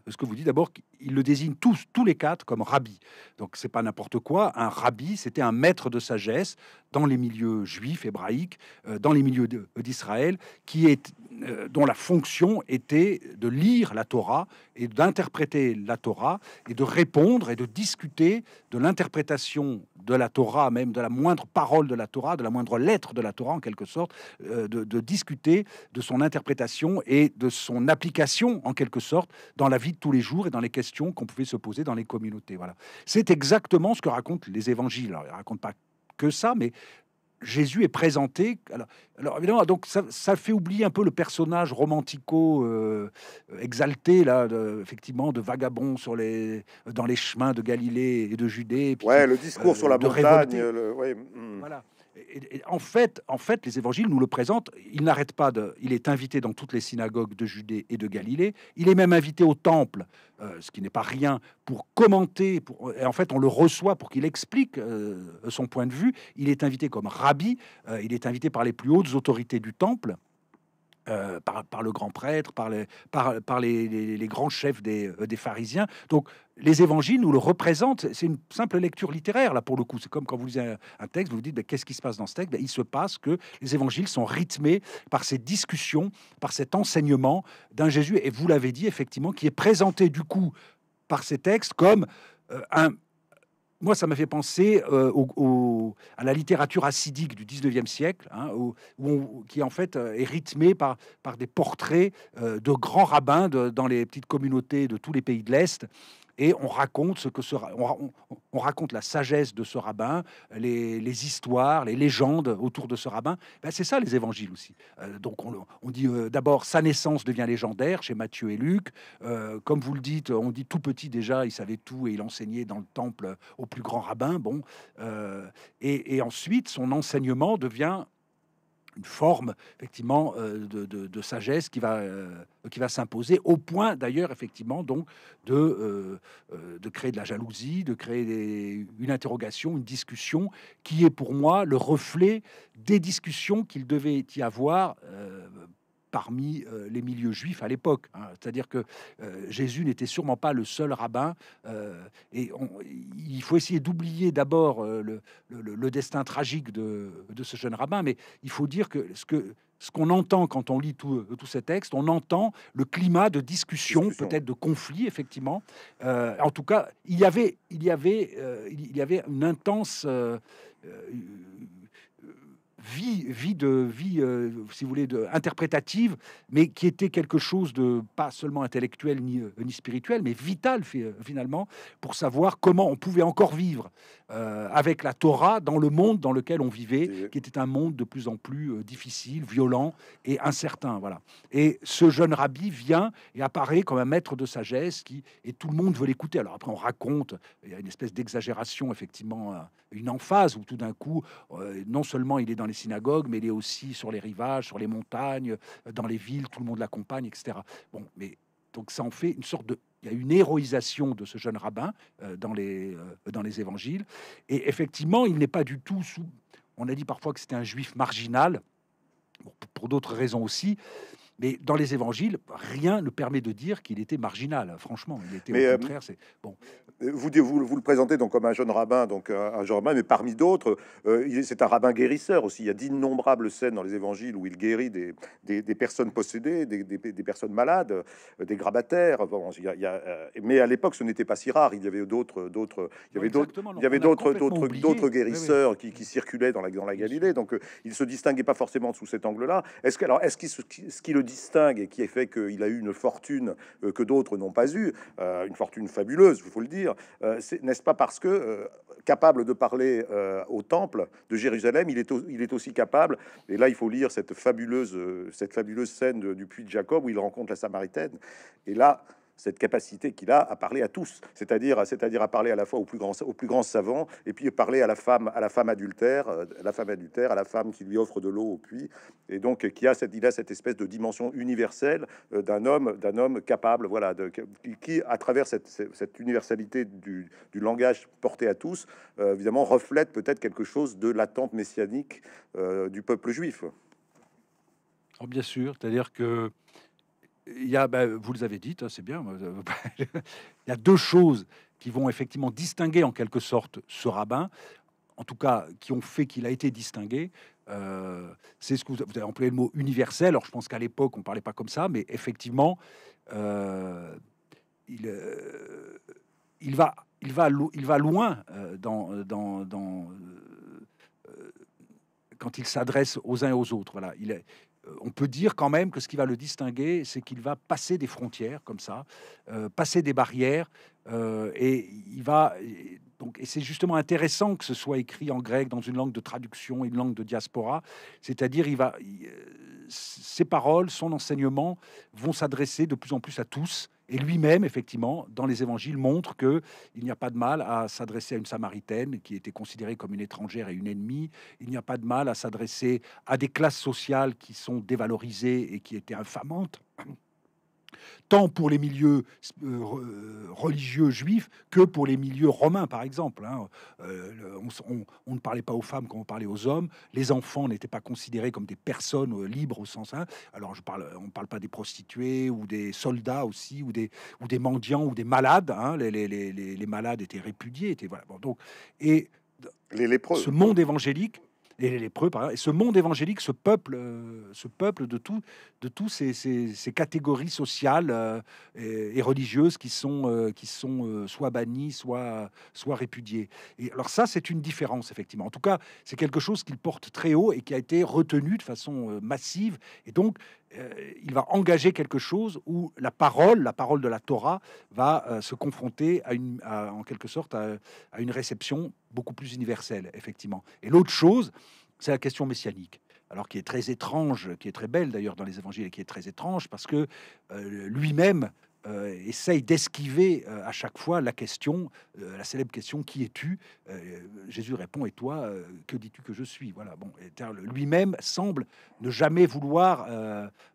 ce que vous dites d'abord, il le désigne tous, tous les quatre, comme rabbi. Donc c'est pas n'importe quoi. Un rabbi, c'était un maître de sagesse dans les milieux juifs, hébraïques, euh, dans les milieux d'Israël, qui est, euh, dont la fonction était de lire la Torah et d'interpréter la Torah et de répondre et de discuter de l'interprétation de la Torah, même de la moindre parole de la Torah, de la moindre lettre de la Torah en quelque sorte, euh, de discuter de son interprétation et de son application en quelque sorte dans la vie de tous les jours et dans les questions qu'on pouvait se poser dans les communautés. Voilà. C'est exactement ce que racontent les évangiles. Alors, ils ne racontent pas que ça, mais Jésus est présenté. Alors, évidemment, donc ça, fait oublier un peu le personnage romantico euh, exalté là, de, effectivement, de vagabond sur les dans les chemins de Galilée et de Judée. ouais, le discours euh, sur la montagne. Le, hmm. Voilà en, fait, en fait, les évangiles nous le présentent. Il n'arrête pas de. Il est invité dans toutes les synagogues de Judée et de Galilée. Il est même invité au temple, euh, ce qui n'est pas rien, pour commenter. en fait, on le reçoit pour qu'il explique euh, son point de vue. Il est invité comme rabbi. Euh, il est invité par les plus hautes autorités du temple. Euh, par, le grand prêtre, par les, par, les, grands chefs euh, des, pharisiens. Donc les évangiles nous le représentent. C'est une simple lecture littéraire, là, pour le coup. C'est comme quand vous lisez un, texte, vous vous dites, ben, qu'est-ce qui se passe dans ce texte ben, Il se passe que les évangiles sont rythmés par ces discussions, par cet enseignement d'un Jésus, et vous l'avez dit, effectivement, qui est présenté du coup par ces textes comme euh, un moi, ça m'a fait penser euh, à la littérature acidique du 19e siècle, hein, qui en fait euh, est rythmée par, des portraits euh, de grands rabbins dans les petites communautés de tous les pays de l'Est, et on raconte ce que sera, on, raconte la sagesse de ce rabbin, les, histoires, les légendes autour de ce rabbin. Ben, c'est ça les évangiles aussi. Euh, donc on, dit euh, d'abord sa naissance devient légendaire chez Matthieu et Luc. Euh, comme vous le dites, on dit tout petit déjà, il savait tout et il enseignait dans le temple au plus grand rabbin. Bon, et ensuite son enseignement devient une forme effectivement euh, de, sagesse qui va, euh, qui va s'imposer au point d'ailleurs effectivement donc de, euh, de créer de la jalousie, de créer une interrogation, une discussion qui est pour moi le reflet des discussions qu'il devait y avoir parmi euh, les milieux juifs à l'époque. Hein. C'est-à-dire que euh, Jésus n'était sûrement pas le seul rabbin. Euh, et il faut essayer d'oublier d'abord le, destin tragique de, ce jeune rabbin, mais il faut dire que ce que ce qu'on entend quand on lit tous ces textes, on entend le climat de discussion, peut-être de conflit, effectivement. en tout cas, il y avait une intense, vie, vie de vie, euh, si vous voulez, de, interprétative, mais qui était quelque chose de pas seulement intellectuel ni, euh, ni spirituel, mais vital euh, finalement pour savoir comment on pouvait encore vivre avec la Torah dans le monde dans lequel on vivait, qui était un monde de plus en plus difficile, violent et incertain. Voilà. Et ce jeune rabbi vient et apparaît comme un maître de sagesse qui et tout le monde veut l'écouter. Alors après on raconte, il y a une espèce d'exagération effectivement, une emphase où tout d'un coup, non seulement il est dans les synagogues, mais il est aussi sur les rivages, sur les montagnes, euh, dans les villes, tout le monde l'accompagne, etc. Bon, mais donc ça en fait une sorte de il y a une héroïsation de ce jeune rabbin euh, dans, les, euh, dans les évangiles. Et effectivement, il n'est pas du tout sous. On a dit parfois que c'était un juif marginal, pour d'autres raisons aussi. Mais dans les évangiles, rien ne permet de dire qu'il était marginal, franchement. Il était au euh, contraire, c'est bon. Euh, vous, vous, le présentez donc comme un jeune rabbin, donc euh, un, jeune rabbin, mais parmi d'autres, c'est un rabbin guérisseur aussi. Il y a d'innombrables scènes dans les évangiles où il guérit des, des, personnes possédées, des, des, personnes malades, des grabataires. Bon, il mais à l'époque, ce n'était pas si rare. Il y avait d'autres, d'autres, il y avait d'autres, il y avait d'autres, d'autres, d'autres guérisseurs Qui, circulaient dans la, dans la Galilée. Donc, il se distinguait pas forcément sous cet angle-là. Est-ce que alors, est-ce qu'il, ce qui le distingue et qui a fait qu'il a eu une fortune euh, que d'autres n'ont pas eu, euh, une fortune fabuleuse, il faut le dire, euh, n'est-ce pas parce que capable de parler au temple de Jérusalem, il est, il est aussi capable, et là il faut lire cette fabuleuse, cette fabuleuse scène du puits de Jacob où il rencontre la Samaritaine, et là cette capacité qu'il a à parler à tous, c'est-à-dire c'est-à-dire à parler à la fois aux plus grands au plus savants et puis parler à la femme à la femme adultère, à euh, la femme adultère, à la femme qui lui offre de l'eau au puits et donc qui a cette il a cette espèce de dimension universelle euh, d'un homme d'un homme capable voilà de qui à travers cette, cette universalité du, du, langage porté à tous euh, évidemment reflète peut-être quelque chose de l'attente messianique du peuple juif. Oh, bien sûr, c'est-à-dire que il y a, bah, vous les avez dites, hein, c'est bien, il y a deux choses qui vont effectivement distinguer en quelque sorte ce rabbin, en tout cas qui ont fait qu'il a été distingué. Euh, c'est ce que vous, avez employé le mot universel. Alors je pense qu'à l'époque on parlait pas comme ça, mais effectivement, euh, il, euh, il, va, il, va, il va loin dans, dans, dans quand il s'adresse aux uns et aux autres. Voilà, il est, euh, on peut dire quand même que ce qui va le distinguer, c'est qu'il va passer des frontières comme ça, euh, passer des barrières, euh, et il va c'est justement intéressant que ce soit écrit en grec dans une langue de traduction, une langue de diaspora, c'est-à-dire il va ses paroles, son enseignement vont s'adresser de plus en plus à tous et lui-même, effectivement, dans les évangiles, montre que il n'y a pas de mal à s'adresser à une samaritaine qui était considérée comme une étrangère et une ennemie. Il n'y a pas de mal à s'adresser à des classes sociales qui sont dévalorisées et qui étaient infamantes tant pour les milieux euh, religieux juifs que pour les milieux romains, par exemple. Hein. Euh, on, ne parlait pas aux femmes comme on parlait aux hommes. Les enfants n'étaient pas considérés comme des personnes euh, libres au sens. Hein. Alors, je parle, on ne parle pas des prostituées ou des soldats aussi, ou des, ou des mendiants ou des malades. Hein. Les, malades étaient répudiés. Étaient, donc, et les lépreux. ce monde évangélique et les lépreux, par Et ce monde évangélique, ce peuple, euh, ce peuple de, tout, de tous ces, catégories sociales euh, et, religieuses qui sont, euh, qui sont soit bannies, soit, soit répudiées. Et alors ça, c'est une différence, effectivement. En tout cas, c'est quelque chose qu'il porte très haut et qui a été retenu de façon massive. Et donc, euh, il va engager quelque chose où la parole, la parole de la Torah, va euh, se confronter à une, en quelque sorte à, une réception beaucoup plus universelle, effectivement. Et l'autre chose, c'est la question messianique. Alors qui est très étrange, qui est très belle d'ailleurs dans les évangiles, et qui est très étrange parce que euh, lui-même euh, essaye d'esquiver euh, à chaque fois la question, euh, la célèbre question qui es-tu Jésus répond et toi, que dis-tu que je suis Voilà. Bon, lui-même semble ne jamais vouloir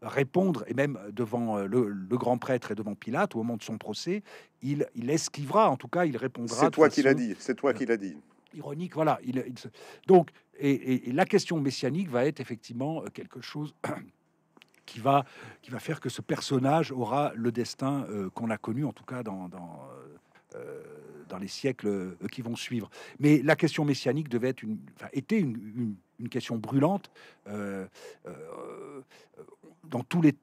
répondre et même devant le, grand prêtre et devant Pilate au moment de son procès, il, esquivera. En tout cas, il répondra. C'est toi qui l'as dit. C'est toi qui l'as dit ironique, voilà. Il, donc, et, la question messianique va être effectivement quelque chose qui va, qui va faire que ce personnage aura le destin euh, qu'on a connu, en tout cas dans, dans, euh, les siècles euh, qui vont suivre. Mais la question messianique devait être une, était une, question brûlante dans tous les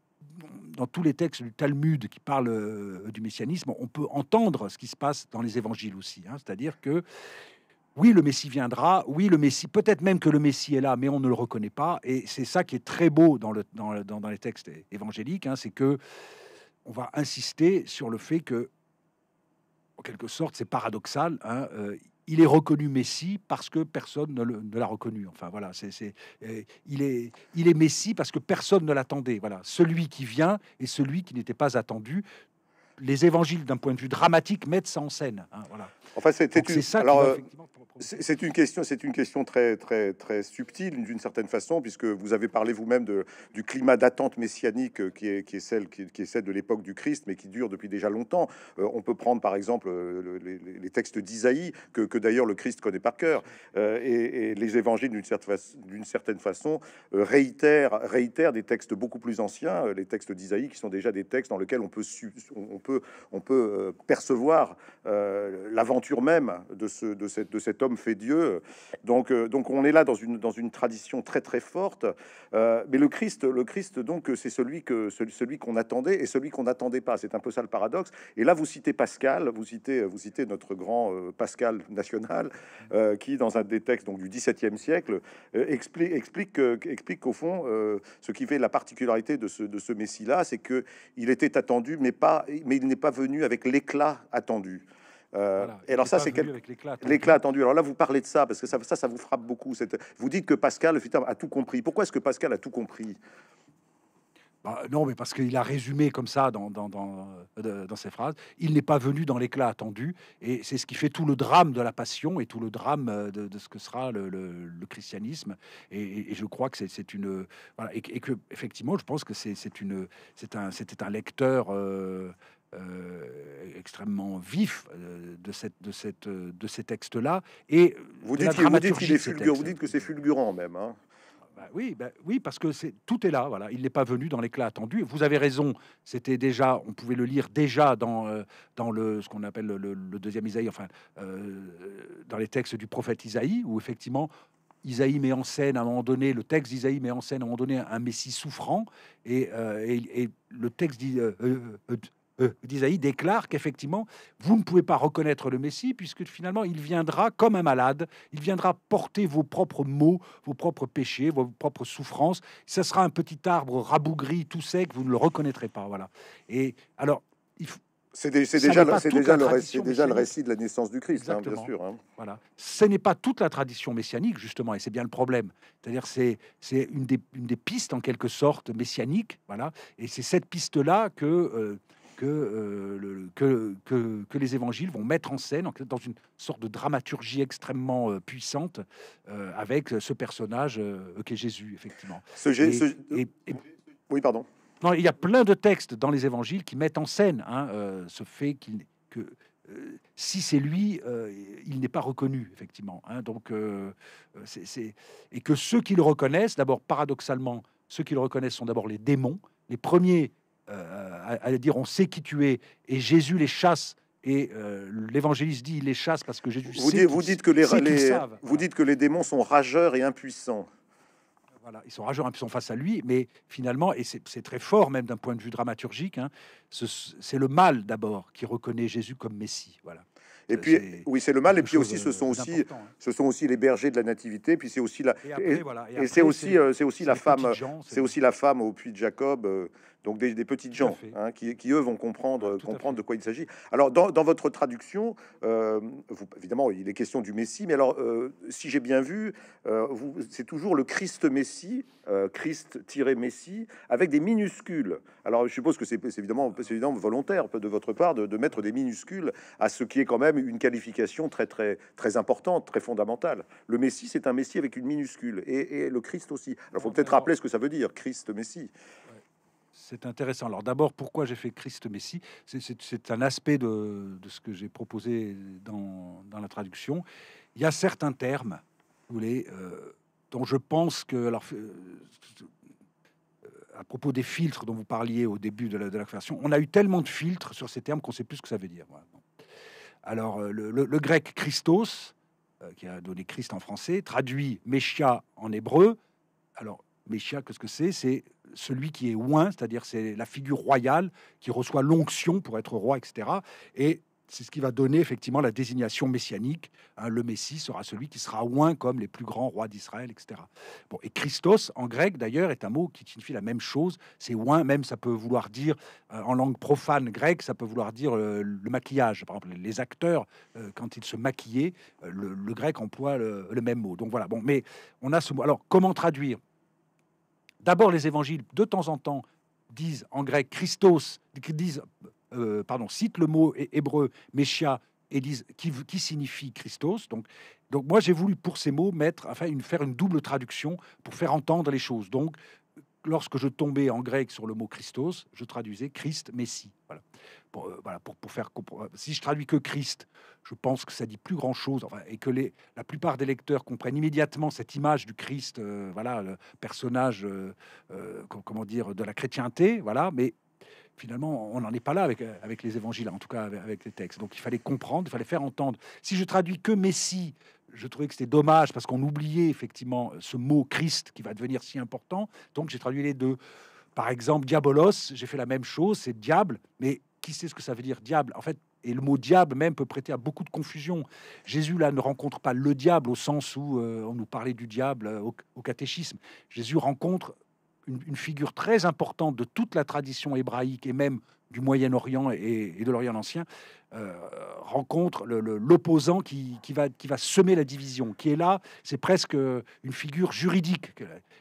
dans tous les textes du Talmud qui parlent du messianisme, on peut entendre ce qui se passe dans les évangiles aussi. Hein. C'est-à-dire que oui, le Messie viendra, oui, le Messie, peut-être même que le Messie est là, mais on ne le reconnaît pas. Et c'est ça qui est très beau dans, le, dans, les textes évangéliques, hein, c'est que on va insister sur le fait que, en quelque sorte, c'est paradoxal. Hein, euh, il est reconnu Messie parce que personne ne l'a reconnu. Enfin voilà, c'est euh, il est il est Messie parce que personne ne l'attendait. Voilà, celui qui vient et celui qui n'était pas attendu. Les évangiles, d'un point de vue dramatique, mettent ça en scène. Hein, voilà. Enfin, c'était ça. Alors, c'est une question, c'est une question très très très subtile d'une certaine façon, puisque vous avez parlé vous-même du climat d'attente messianique euh, qui est celle qui, est, celle de l'époque du Christ, mais qui dure depuis déjà longtemps. Euh, on peut prendre par exemple euh, les, textes d'Isaïe que, d'ailleurs le Christ connaît par cœur, et, les Évangiles d'une certaine d'une certaine façon réitèrent des textes beaucoup plus anciens, les textes d'Isaïe qui sont déjà des textes dans lesquels on peut on peut on peut percevoir l'aventure même de ce de de cet homme fait Dieu. Donc, euh, donc on est là dans une, dans une tradition très très forte. Euh, mais le Christ, le Christ donc, euh, c'est celui que celui qu'on attendait et celui qu'on n'attendait pas. C'est un peu ça le paradoxe. Et là, vous citez Pascal, vous citez, vous citez notre grand Pascal national, qui dans un des textes donc du XVIIe siècle explique explique explique qu'au fond, ce qui fait la particularité de ce de ce Messie là, c'est que il était attendu, mais pas, mais il n'est pas venu avec l'éclat attendu. Euh, et alors ça, c'est hein. l'éclat attendu. Alors là, vous parlez de ça parce que ça, ça, vous frappe beaucoup. Cette... Vous dites que Pascal a tout compris. Pourquoi est-ce que Pascal a tout compris bah, non, mais parce qu'il a résumé comme ça dans, dans, dans, euh, dans ses phrases. Il n'est pas venu dans l'éclat attendu, et c'est ce qui fait tout le drame de la passion et tout le drame euh, de, ce que sera le, christianisme. Et, je crois que c'est une voilà, et, et, que effectivement, je pense que c'est une c'est un c'était un lecteur. Euh, extrêmement vif euh, de, cette, de, cette, euh, de ces textes-là. Et vous dites, vous dites que c'est fulgurant même. Hein. Bah oui, bah oui, parce que c'est tout est là. Voilà, il n'est pas venu dans l'éclat attendu. Vous avez raison. C'était déjà, on pouvait le lire déjà dans dans le ce qu'on appelle le, deuxième Isaïe, enfin dans les textes du prophète Isaïe, où effectivement Isaïe met en scène à un moment donné, le texte d'Isaïe met en scène à un moment donné un Messie souffrant, et, et, le texte dit, euh, d'Isaïe déclare qu'effectivement, vous ne pouvez pas reconnaître le Messie, puisque finalement, il viendra comme un malade, il viendra porter vos propres maux, vos propres péchés, vos propres souffrances. ça sera un petit arbre rabougri, tout sec, vous ne le reconnaîtrez pas. Voilà. Et alors, il c'est déjà, le, récit, de la naissance du Christ, hein, bien sûr. Hein. Voilà. Ce n'est pas toute la tradition messianique, justement, et c'est bien le problème. C'est-à-dire, c'est une des, pistes, en quelque sorte, messianique. Voilà. Et c'est cette piste-là que euh, que, euh, le, que, les évangiles vont mettre en scène dans une sorte de dramaturgie extrêmement euh, puissante euh, avec ce personnage qui est Jésus, effectivement. Ce, et, Oui, pardon. Non, il y a plein de textes dans les évangiles qui mettent en scène hein, ce fait que si c'est lui, il n'est pas reconnu, effectivement. Hein. donc, Et que ceux qui le reconnaissent, d'abord paradoxalement, ceux qui le reconnaissent sont d'abord les démons, les premiers euh, à, dire on sait qui tu es, et Jésus les chasse. Et euh, l'évangéliste dit il les chasse parce que Jésus. Vous, sait vous dites que les, vous dites que les démons sont rageurs et impuissants. Voilà, ils sont rageurs, impuissants face à lui, mais finalement, et c'est très fort même d'un point de vue dramaturgique, hein, c'est le mal d'abord qui reconnaît Jésus comme Messie. Voilà. Et puis, oui, c'est le mal. Et puis aussi, ce sont aussi, hein. ce sont aussi les bergers de la nativité. Puis c'est aussi la, et, c'est aussi, c'est aussi la femme, c'est aussi la femme au puits de Jacob, euh, donc des, petites gens hein, qui, eux, vont comprendre, euh, comprendre de quoi il s'agit. Alors, dans, votre traduction, euh, évidemment, il est question du Messie, mais alors, euh, si j'ai bien vu, c'est toujours le Christ Messie, Christ-Messie, avec des minuscules. Alors, je suppose que c'est ah. évidemment, volontaire de votre part de, mettre des minuscules à ce qui est quand même une qualification très, très, très importante, très fondamentale. Le Messie, c'est un Messie avec une minuscule, et, le Christ aussi. Alors, faut ah, peut-être rappeler ce que ça veut dire, Christ-Messie c'est intéressant. Alors d'abord, pourquoi j'ai fait Christ Messie C'est un aspect de, ce que j'ai proposé dans, la traduction. Il y a certains termes, vous voulez, euh, dont je pense que... Alors, euh, à propos des filtres dont vous parliez au début de la, de on a eu tellement de filtres sur ces termes qu'on ne sait plus ce que ça veut dire. Alors, euh, le, grec Christos, qui a donné Christ en français, traduit Meshia en hébreu. Alors, Meshia, qu'est-ce que c'est C'est celui qui est oint, c'est-à-dire c'est la figure royale qui reçoit l'onction pour être roi, etc. Et c'est ce qui va donner effectivement la désignation messianique. Hein. le Messie sera celui qui sera oint comme les plus grands rois d'Israël, etc. Bon, et Christos, en grec d'ailleurs, est un mot qui signifie la même chose. C'est oint, même ça peut vouloir dire, euh, en langue profane grecque, ça peut vouloir dire euh, le maquillage. Par exemple, les acteurs, euh, quand ils se maquillaient, le, grec emploie le, le, même mot. Donc voilà, bon, mais on a ce mot. Alors, comment traduire D'abord, les évangiles, de temps en temps, disent en grec Christos, disent, euh, pardon, citent le mot hébreu Meshia et disent qui, qui signifie Christos. Donc, donc moi, j'ai voulu pour ces mots mettre, enfin, une, faire une double traduction pour faire entendre les choses. Donc, lorsque je tombais en grec sur le mot Christos, je traduisais Christ, Messie. Voilà. Pour, euh, voilà, pour, pour faire euh, Si je traduis que Christ, je pense que ça dit plus grand-chose, enfin, et que les, la plupart des lecteurs comprennent immédiatement cette image du Christ, euh, voilà, le personnage, comment dire, de la chrétienté, voilà, mais finalement, on n'en est pas là avec, avec les évangiles, en tout cas avec, avec, les textes. Donc il fallait comprendre, il fallait faire entendre. Si je traduis que Messie, je trouvais que c'était dommage parce qu'on oubliait effectivement ce mot Christ qui va devenir si important. Donc j'ai traduit les deux. Par exemple, diabolos, j'ai fait la même chose, c'est diable, mais qui sait ce que ça veut dire diable En fait, et le mot diable même peut prêter à beaucoup de confusion. Jésus là ne rencontre pas le diable au sens où euh, on nous parlait du diable euh, au, catéchisme. Jésus rencontre une, figure très importante de toute la tradition hébraïque et même du Moyen-Orient et de l'Orient ancien, euh, rencontre l'opposant qui, qui, va, qui va semer la division, qui est là, c'est presque une figure juridique,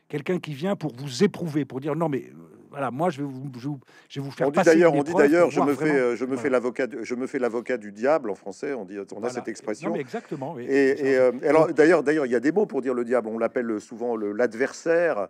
quelqu'un qui vient pour vous éprouver, pour dire non mais euh, moi je vais vous, je, vous faire on dit d'ailleurs, on dit d'ailleurs, euh, je, me fais, je me fais l'avocat, je me fais l'avocat du diable en français. On dit, on a cette expression. exactement. Euh, et, alors d'ailleurs, d'ailleurs, il y a des mots pour dire le diable. On l'appelle souvent l'adversaire.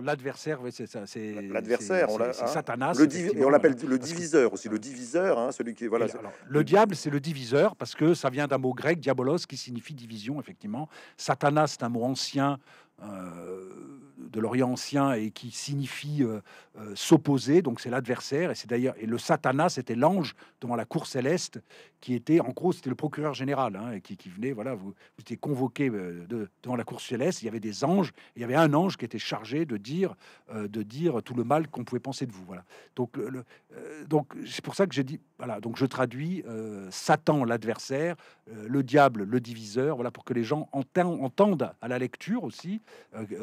l'adversaire, c'est ça, c'est l'adversaire, c'est hein. Satanas. Le et on l'appelle le diviseur aussi, le diviseur, hein, celui qui voilà. le diable, c'est le diviseur parce que ça vient d'un mot grec diabolos qui signifie division effectivement. Satanas, c'est un mot ancien euh, de l'Orient ancien et qui signifie euh, euh, s'opposer, donc c'est l'adversaire, et c'est d'ailleurs et le Satana, c'était l'ange devant la cour céleste qui était en gros c'était le procureur général hein, qui, venait, voilà, vous, vous étiez convoqué devant la cour céleste, il y avait des anges, il y avait un ange qui était chargé de dire de dire tout le mal qu'on pouvait penser de vous, voilà. Donc le, euh, donc c'est pour ça que j'ai dit voilà donc je traduis euh, Satan l'adversaire euh, le diable le diviseur voilà pour que les gens entendent, à la lecture aussi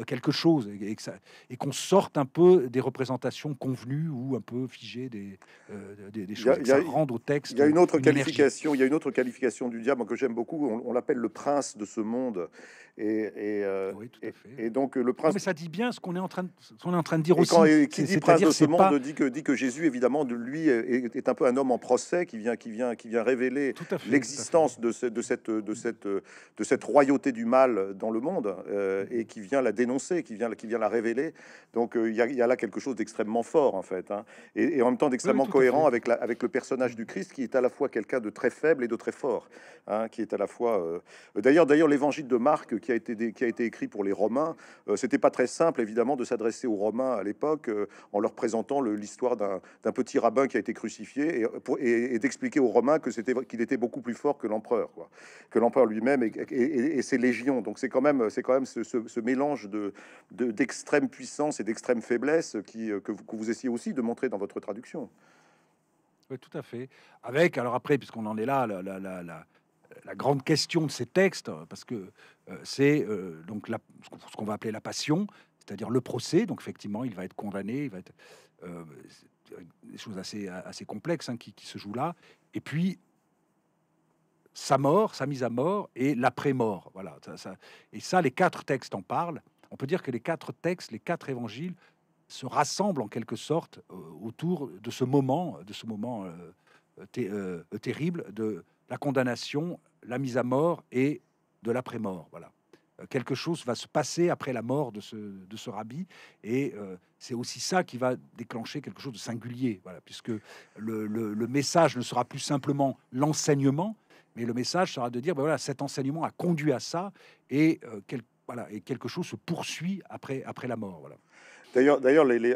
quelque chose et, qu'on sorte un peu des représentations convenues ou un peu figées des, des, des, choses au texte il y a une autre qualification il y a une autre qualification du diable que j'aime beaucoup on, l'appelle le prince de ce monde et, et, oui, et, donc le prince mais ça dit bien ce qu'on est en train de, est en train de dire aussi quand, qui dit prince de ce monde dit que dit que Jésus évidemment de lui est, un peu un homme en procès qui vient, qui vient, qui vient révéler l'existence de, de, cette, de, cette, de cette royauté du mal dans le monde euh, et qui vient la dénoncer, qui vient, qui vient la révéler. Donc, euh, il y, a là quelque chose d'extrêmement fort, en fait, hein. et, en même temps d'extrêmement cohérent avec, avec le personnage du Christ qui est à la fois quelqu'un de très faible et de très fort, hein, qui est à la fois. Euh, d'ailleurs, d'ailleurs, l'évangile de Marc qui a été, qui a été écrit pour les Romains, c'était pas très simple, évidemment, de s'adresser aux Romains à l'époque en leur présentant l'histoire d'un petit rabbin qui a été crucifié et, et, d'expliquer aux Romains que c'était qu'il était beaucoup plus fort que l'empereur, que l'empereur lui-même et, ses légions. Donc c'est quand même c'est quand même ce, mélange de d'extrême puissance et d'extrême faiblesse qui euh, que vous, essayez aussi de montrer dans votre traduction. tout à fait. Avec alors après, puisqu'on en est là, la, la, la, la grande question de ces textes, parce que euh, c'est euh, donc la, ce qu'on va appeler la passion, c'est-à-dire le procès. Donc effectivement, il va être condamné, il va être des choses assez, assez complexes hein, qui, se jouent là. Et puis, sa mort, sa mise à mort et l'après-mort. Voilà. Ça, et ça, les quatre textes en parlent. On peut dire que les quatre textes, les quatre évangiles se rassemblent en quelque sorte euh, autour de ce moment, de ce moment euh, euh, terrible de la condamnation, la mise à mort et de l'après-mort. Voilà. Euh, quelque chose va se passer après la mort de ce, de rabbi. Et euh, c'est aussi ça qui va déclencher quelque chose de singulier, puisque le, message ne sera plus simplement l'enseignement, mais le message sera de dire, ben voilà, cet enseignement a conduit à ça, et, euh, et quelque chose se poursuit après, après la mort. D'ailleurs,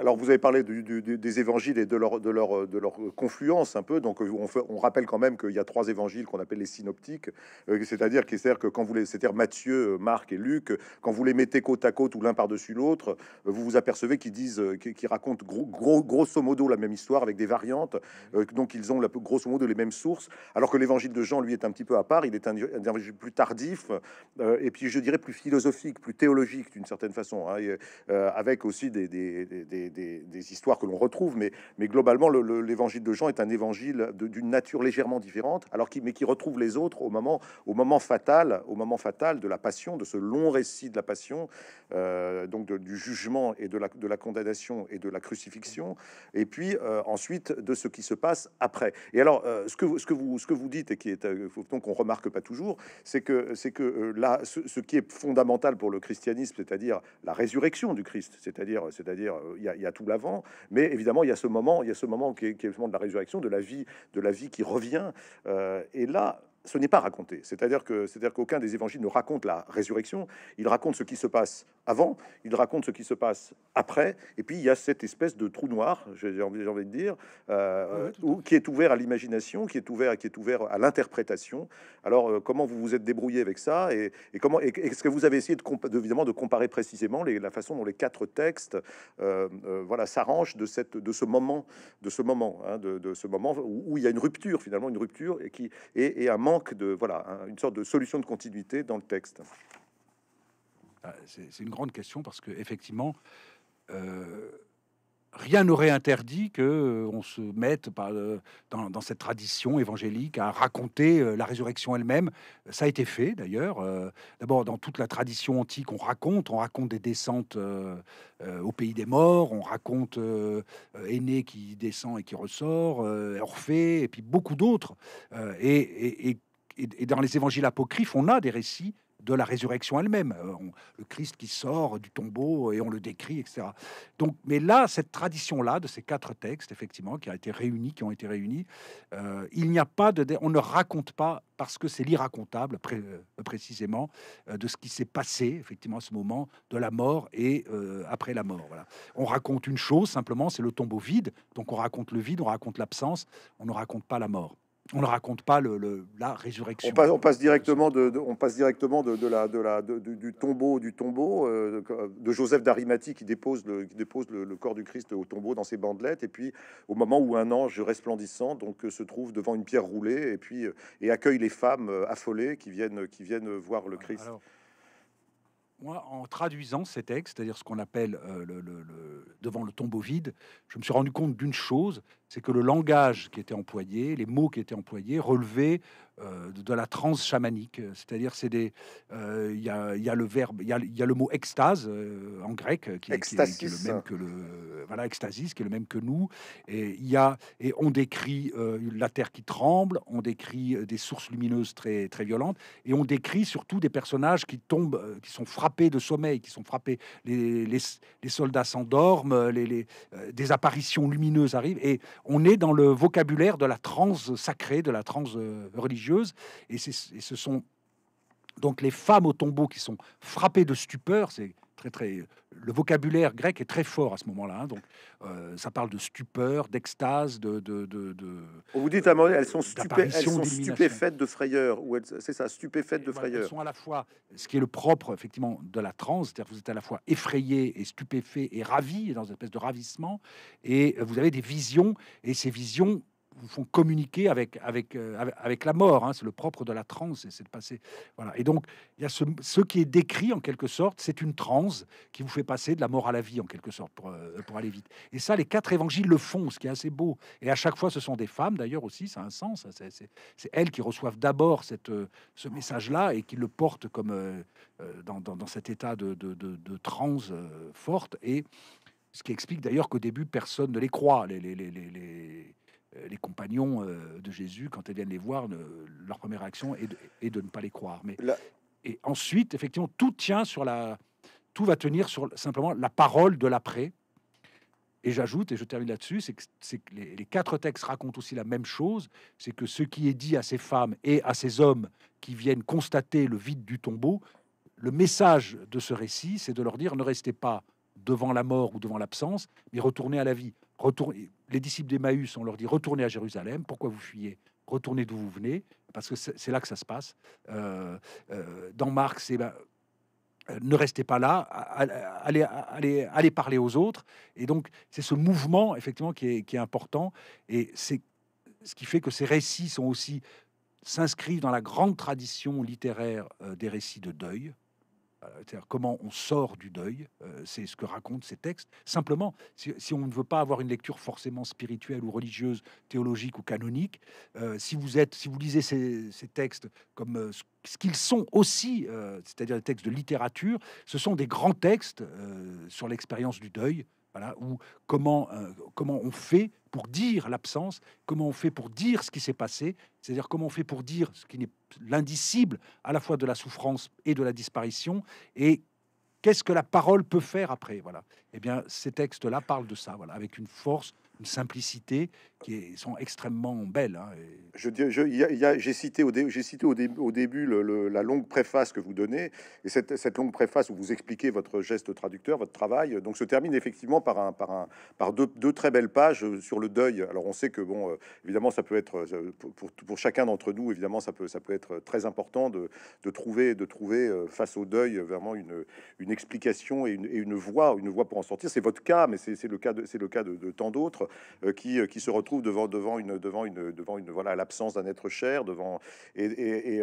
alors vous avez parlé des évangiles et de leur, de leur, de leur confluence un peu. Donc on, on rappelle quand même qu'il y a trois évangiles qu'on appelle les synoptiques, euh, c'est-à-dire, que quand vous les, cest Matthieu, Marc et Luc, quand vous les mettez côte à côte ou l'un par-dessus l'autre, euh, vous vous apercevez qu'ils disent, euh, qu'ils racontent gros, gros, grosso modo la même histoire avec des variantes. donc ils ont la, grosso modo les mêmes sources, alors que l'évangile de Jean lui est un petit peu à part. Il est un, évangile plus tardif et puis je dirais plus philosophique, plus théologique d'une certaine façon, hein, avec aussi des des, des, histoires que l'on retrouve, mais, mais globalement, l'évangile de Jean est un évangile d'une nature légèrement différente, alors qui, mais qui retrouve les autres au moment, au moment fatal, au moment fatal de la passion, de ce long récit de la passion, euh, donc du jugement et de la, de la condamnation et de la crucifixion, et puis euh, ensuite de ce qui se passe après. Et alors, euh, ce, que, ce, que vous, ce que vous dites et qui est donc qu'on remarque pas toujours, c'est que c'est que là, ce, qui est fondamental pour le christianisme, c'est-à-dire la résurrection du Christ, c'est-à-dire c'est-à-dire euh, il y, a tout l'avant, mais évidemment il y a ce moment, il y a ce moment qui est, qui le moment de la résurrection, de la vie, de la vie qui revient. Euh, et là, ce n'est pas raconté. C'est-à-dire que, c'est-à-dire qu'aucun des évangiles ne raconte la résurrection. Il raconte ce qui se passe avant, il raconte ce qui se passe après, et puis il y a cette espèce de trou noir, j'ai envie, envie, de dire, euh, ah qui est ouvert à l'imagination, qui est ouvert, qui est ouvert à l'interprétation. Alors, euh, comment vous vous êtes débrouillé avec ça, et, comment, est-ce que vous avez essayé de, évidemment de comparer précisément la façon dont les quatre textes, euh, euh, voilà, s'arrangent de cette, de ce moment, de ce moment, hein, de, ce moment où, il y a une rupture finalement, une rupture et qui, et, un manque de, voilà, une sorte de solution de continuité dans le texte. Ah, c'est une grande question parce que effectivement, euh, rien n'aurait interdit que euh, on se mette dans, cette tradition évangélique à raconter euh, la résurrection elle-même. Ça a été fait d'ailleurs. D'abord, dans toute la tradition antique, on raconte, on raconte des descentes au pays des morts, on raconte aîné qui descend et qui ressort, Orphée, et puis beaucoup d'autres. et, dans les évangiles apocryphes, on a des récits de la résurrection elle-même. Euh, le Christ qui sort du tombeau et on le décrit, etc. Donc, mais là, cette tradition-là, de ces quatre textes, effectivement, qui a été réunis, qui ont été réunis, euh, il n'y a pas de, on ne raconte pas parce que c'est l'irracontable euh, précisément de ce qui s'est passé effectivement à ce moment de la mort et après la mort. Voilà. On raconte une chose simplement, c'est le tombeau vide. Donc on raconte le vide, on raconte l'absence, on ne raconte pas la mort on ne raconte pas le, la résurrection. On passe, directement de, on passe directement de, la, de du tombeau du tombeau euh, de Joseph d'Arimathie qui dépose le dépose le, corps du Christ au tombeau dans ses bandelettes et puis au moment où un ange resplendissant donc se trouve devant une pierre roulée et puis euh, et accueille les femmes euh, affolées qui viennent qui viennent voir le Christ. moi, en traduisant ces textes, c'est-à-dire ce qu'on appelle le, devant le tombeau vide, je me suis rendu compte d'une chose, c'est que le langage qui était employé, les mots qui étaient employés, relevaient euh, de la transe chamanique. C'est-à-dire, c'est des, euh, il y, a, le verbe, il y, a, le mot extase euh, en grec, qui, est, qui, est le même que le, voilà, extasis, qui est le même que nous. Et il y a, et on décrit la terre qui tremble, on décrit des sources lumineuses très très violentes, et on décrit surtout des personnages qui tombent, qui sont frappés de sommeil, qui sont frappés. Les, les, les soldats s'endorment, les, les des apparitions lumineuses arrivent, et on est dans le vocabulaire de la transe sacrée, de la transe euh, religieuse. Et, ce sont donc les femmes au tombeau qui sont frappées de stupeur, c'est très très. Le vocabulaire grec est très fort à ce moment-là. Hein, donc, euh, ça parle de stupeur, d'extase, de, de, de, On vous dit à moi, elles sont, elles sont stupéfaites de frayeur. Ou c'est ça, stupéfaites de frayeur. Elles sont à la fois, ce qui est le propre effectivement de la transe, c'est-à-dire vous êtes à la fois effrayé et stupéfait et ravi dans une espèce de ravissement, et euh, vous avez des visions, et ces visions vous font communiquer avec, avec, euh, avec la mort. Hein, c'est le propre de la transe, c'est de passer. Voilà. Et donc, il y a ce, ce, qui est décrit en quelque sorte, c'est une transe qui vous fait passer de la mort à la vie en quelque sorte pour, euh, pour aller vite. Et ça, les quatre évangiles le font, ce qui est assez beau. Et à chaque fois, ce sont des femmes d'ailleurs aussi, ça a un sens. Hein, c'est elles qui reçoivent d'abord cette, euh, ce message-là et qui le portent comme dans, dans, cet état de, de, de, transe forte. Et ce qui explique d'ailleurs qu'au début, personne ne les croit. les, les euh, les compagnons euh, de Jésus, quand elles viennent les voir, leur première réaction est de, ne pas les croire. Mais, Et ensuite, effectivement, tout tient sur la, tout va tenir sur simplement la parole de l'après. Et j'ajoute, et je termine là-dessus, c'est que, les, les, quatre textes racontent aussi la même chose, c'est que ce qui est dit à ces femmes et à ces hommes qui viennent constater le vide du tombeau, le message de ce récit, c'est de leur dire ne restez pas devant la mort ou devant l'absence, mais retournez à la vie. Retournez, les disciples d'Emmaüs, on leur dit retournez à Jérusalem, pourquoi vous fuyez Retournez d'où vous venez, parce que c'est là que ça se passe. Euh, euh, dans Marc, c'est ben, euh, ne restez pas là, allez, allez, allez, parler aux autres. Et donc, c'est ce mouvement, effectivement, qui est, qui est important. Et c'est ce qui fait que ces récits sont aussi s'inscrivent dans la grande tradition littéraire des récits de deuil, comment on sort du deuil, euh, c'est ce que racontent ces textes. Simplement, si, on ne veut pas avoir une lecture forcément spirituelle ou religieuse, théologique ou canonique, euh, si vous êtes, si vous lisez ces, textes comme euh, ce qu'ils sont aussi, c'est-à-dire des textes de littérature, ce sont des grands textes sur l'expérience du deuil, ou comment, euh, comment on fait pour dire l'absence, comment on fait pour dire ce qui s'est passé, c'est-à-dire comment on fait pour dire ce qui n'est l'indicible à la fois de la souffrance et de la disparition, et qu'est-ce que la parole peut faire après. Voilà. Eh bien, ces textes-là parlent de ça, voilà, avec une force, une simplicité qui sont extrêmement belles. Hein, je, je, j'ai cité au, j'ai cité au, au début la longue préface que vous donnez, et cette, longue préface où vous expliquez votre geste traducteur, votre travail, donc se termine effectivement par, un, par, un, par deux, très belles pages euh, sur le deuil. Alors on sait que, bon, euh, évidemment, ça peut être, euh, pour, chacun d'entre nous, évidemment, ça peut, ça peut être très important de, trouver, de trouver face au deuil vraiment une, explication et une, une, voie, une voie pour en sortir. C'est votre cas, mais c'est, le cas de, le cas tant d'autres qui, qui se retrouvent devant, devant une, devant une, devant une, voilà, l'absence d'un être cher, devant et,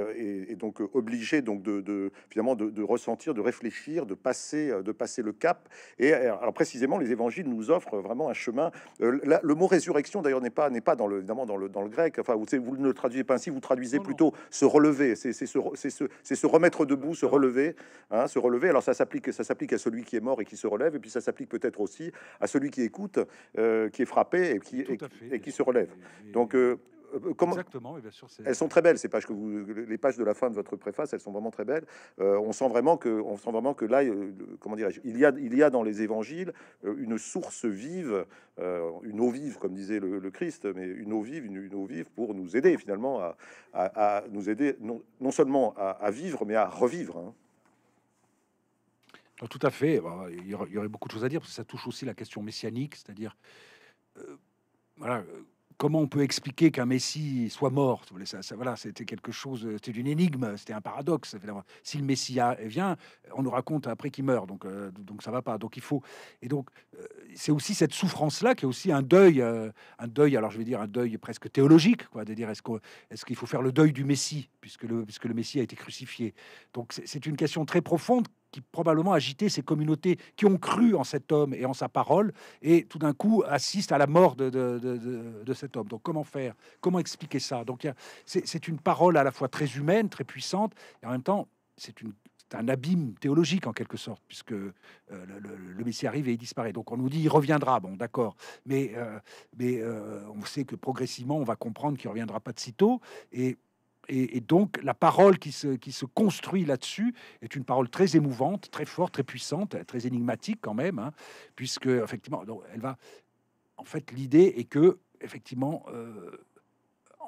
et, donc euh, obligé donc de, de finalement de, ressentir, de réfléchir, de passer, euh, de passer le cap. Et euh, alors précisément, les évangiles nous offrent vraiment un chemin. le mot résurrection d'ailleurs n'est pas n'est pas dans le évidemment dans le dans le grec. Enfin, vous, vous ne le traduisez pas ainsi. Vous traduisez plutôt se relever. C'est se, se, se remettre debout, se relever, hein, se relever. Alors ça s'applique ça s'applique à celui qui est mort et qui se relève, et puis ça s'applique peut-être aussi à celui qui écoute, qui est frappé et qui, est et qui se relèvent. Donc, euh, euh, comment Exactement, bien sûr, elles sont très belles ces pages que vous, les pages de la fin de votre préface, elles sont vraiment très belles. Euh, on sent vraiment que, on sent vraiment que là, comment dirais-je, il y a, il y a dans les évangiles une source vive, une eau vive, comme disait le, Christ, mais une eau vive, une, eau vive pour nous aider finalement à, nous aider non, seulement à, vivre, mais à revivre. Hein. Ah, tout à fait. Bah, il y aurait beaucoup de choses à dire parce que ça touche aussi la question messianique, c'est-à-dire voilà, euh, comment on peut expliquer qu'un Messie soit mort ça, ça, voilà, c'était quelque chose, euh, c'était une énigme, c'était un paradoxe. Si le Messie vient, euh, on nous raconte après qu'il meurt, donc donc ça va pas. Donc il faut et donc c'est aussi cette souffrance-là qui est aussi un deuil, un deuil. Alors je vais dire un deuil presque théologique, quoi, de dire est-ce ce qu'il faut faire le deuil du Messie puisque le puisque le Messie a été crucifié. Donc c'est une question très profonde qui probablement agitaient ces communautés qui ont cru en cet homme et en sa parole, et tout d'un coup assistent à la mort de, de, cet homme. Donc comment faire Comment expliquer ça Donc c'est une parole à la fois très humaine, très puissante, et en même temps c'est une un abîme théologique en quelque sorte, puisque euh, le, Messie arrive et il disparaît. Donc on nous dit il reviendra, bon d'accord, mais, euh, mais euh, on sait que progressivement on va comprendre qu'il reviendra pas de sitôt. Et et, donc la parole qui se, construit là-dessus est une parole très émouvante, très forte, très puissante, très énigmatique quand même, hein, puisque effectivement, elle va. En fait, l'idée est que effectivement, euh,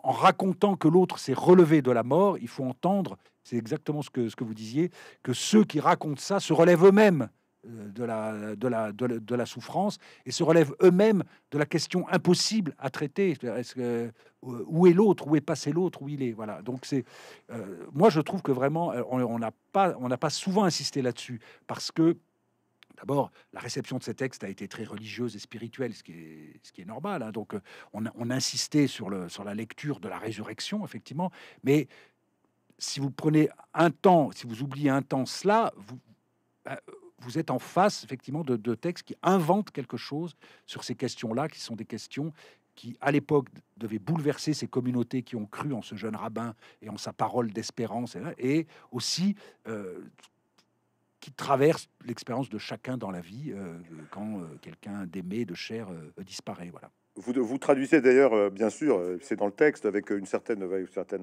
en racontant que l'autre s'est relevé de la mort, il faut entendre, c'est exactement ce que, ce que vous disiez, que ceux qui racontent ça se relèvent eux-mêmes euh, de la, de, de, la, souffrance et se relèvent eux-mêmes de la question impossible à traiter. est que, euh, où est l'autre Où est passé l'autre Où il est Voilà. Donc c'est, euh, moi je trouve que vraiment on n'a pas, on n'a pas souvent insisté là-dessus parce que D'abord, la réception de ces textes a été très religieuse et spirituelle, ce qui est, ce qui est normal. Hein. Donc, on, on insisté sur, le, sur la lecture de la résurrection, effectivement. Mais si vous prenez un temps, si vous oubliez un temps cela, vous, bah, vous êtes en face, effectivement, de, deux textes qui inventent quelque chose sur ces questions-là, qui sont des questions qui, à l'époque, devaient bouleverser ces communautés qui ont cru en ce jeune rabbin et en sa parole d'espérance, et aussi euh, qui traversent l'expérience de chacun dans la vie euh, quand euh, quelqu'un d'aimé, de cher disparaît. Voilà. Vous, traduisez d'ailleurs, euh, bien sûr, euh, c'est dans le texte avec euh, une certaine,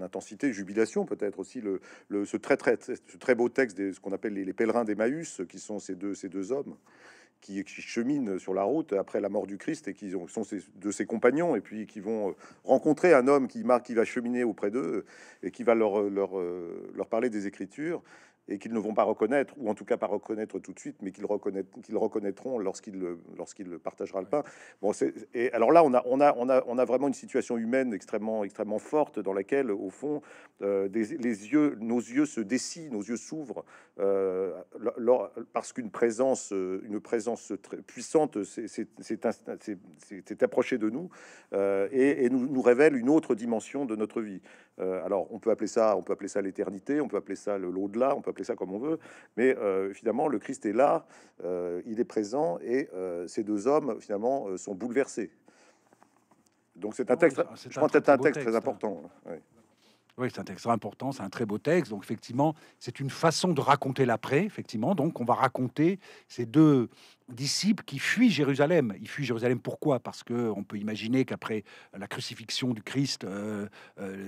intensité, jubilation peut-être aussi, le, ce, très, très, ce très beau texte de ce qu'on appelle les, pèlerins pèlerins d'Emmaüs, qui sont ces deux, ces deux hommes qui, cheminent sur la route après la mort du Christ et qui sont de ses compagnons et puis qui vont rencontrer un homme qui, qui va cheminer auprès d'eux et qui va leur, leur, leur parler des Écritures et qu'ils ne vont pas reconnaître, ou en tout cas pas reconnaître tout de suite, mais qu'ils reconnaîtront lorsqu'il partagera le pain. Bon, et alors là, on a, on, a, on, a, on a vraiment une situation humaine extrêmement, extrêmement forte dans laquelle, au fond, euh, les yeux, nos yeux se dessinent, nos yeux s'ouvrent, euh, parce qu'une présence, euh, une présence très puissante s'est approchée de nous et, nous, nous, révèle une autre dimension de notre vie. alors, on peut appeler ça, on peut appeler ça l'éternité, on peut appeler ça l'au-delà, on peut appeler ça comme on veut, mais euh, finalement, le Christ est là, euh, il est présent, et euh, ces deux hommes, finalement, sont bouleversés. Donc c'est un texte, très, texte, hein. très important. Oui, c'est un texte important, c'est un très beau texte. Donc, effectivement, c'est une façon de raconter l'après, effectivement. Donc, on va raconter ces deux, disciples qui fuient Jérusalem. Ils fuient Jérusalem pourquoi Parce que on peut imaginer qu'après la crucifixion du Christ, euh,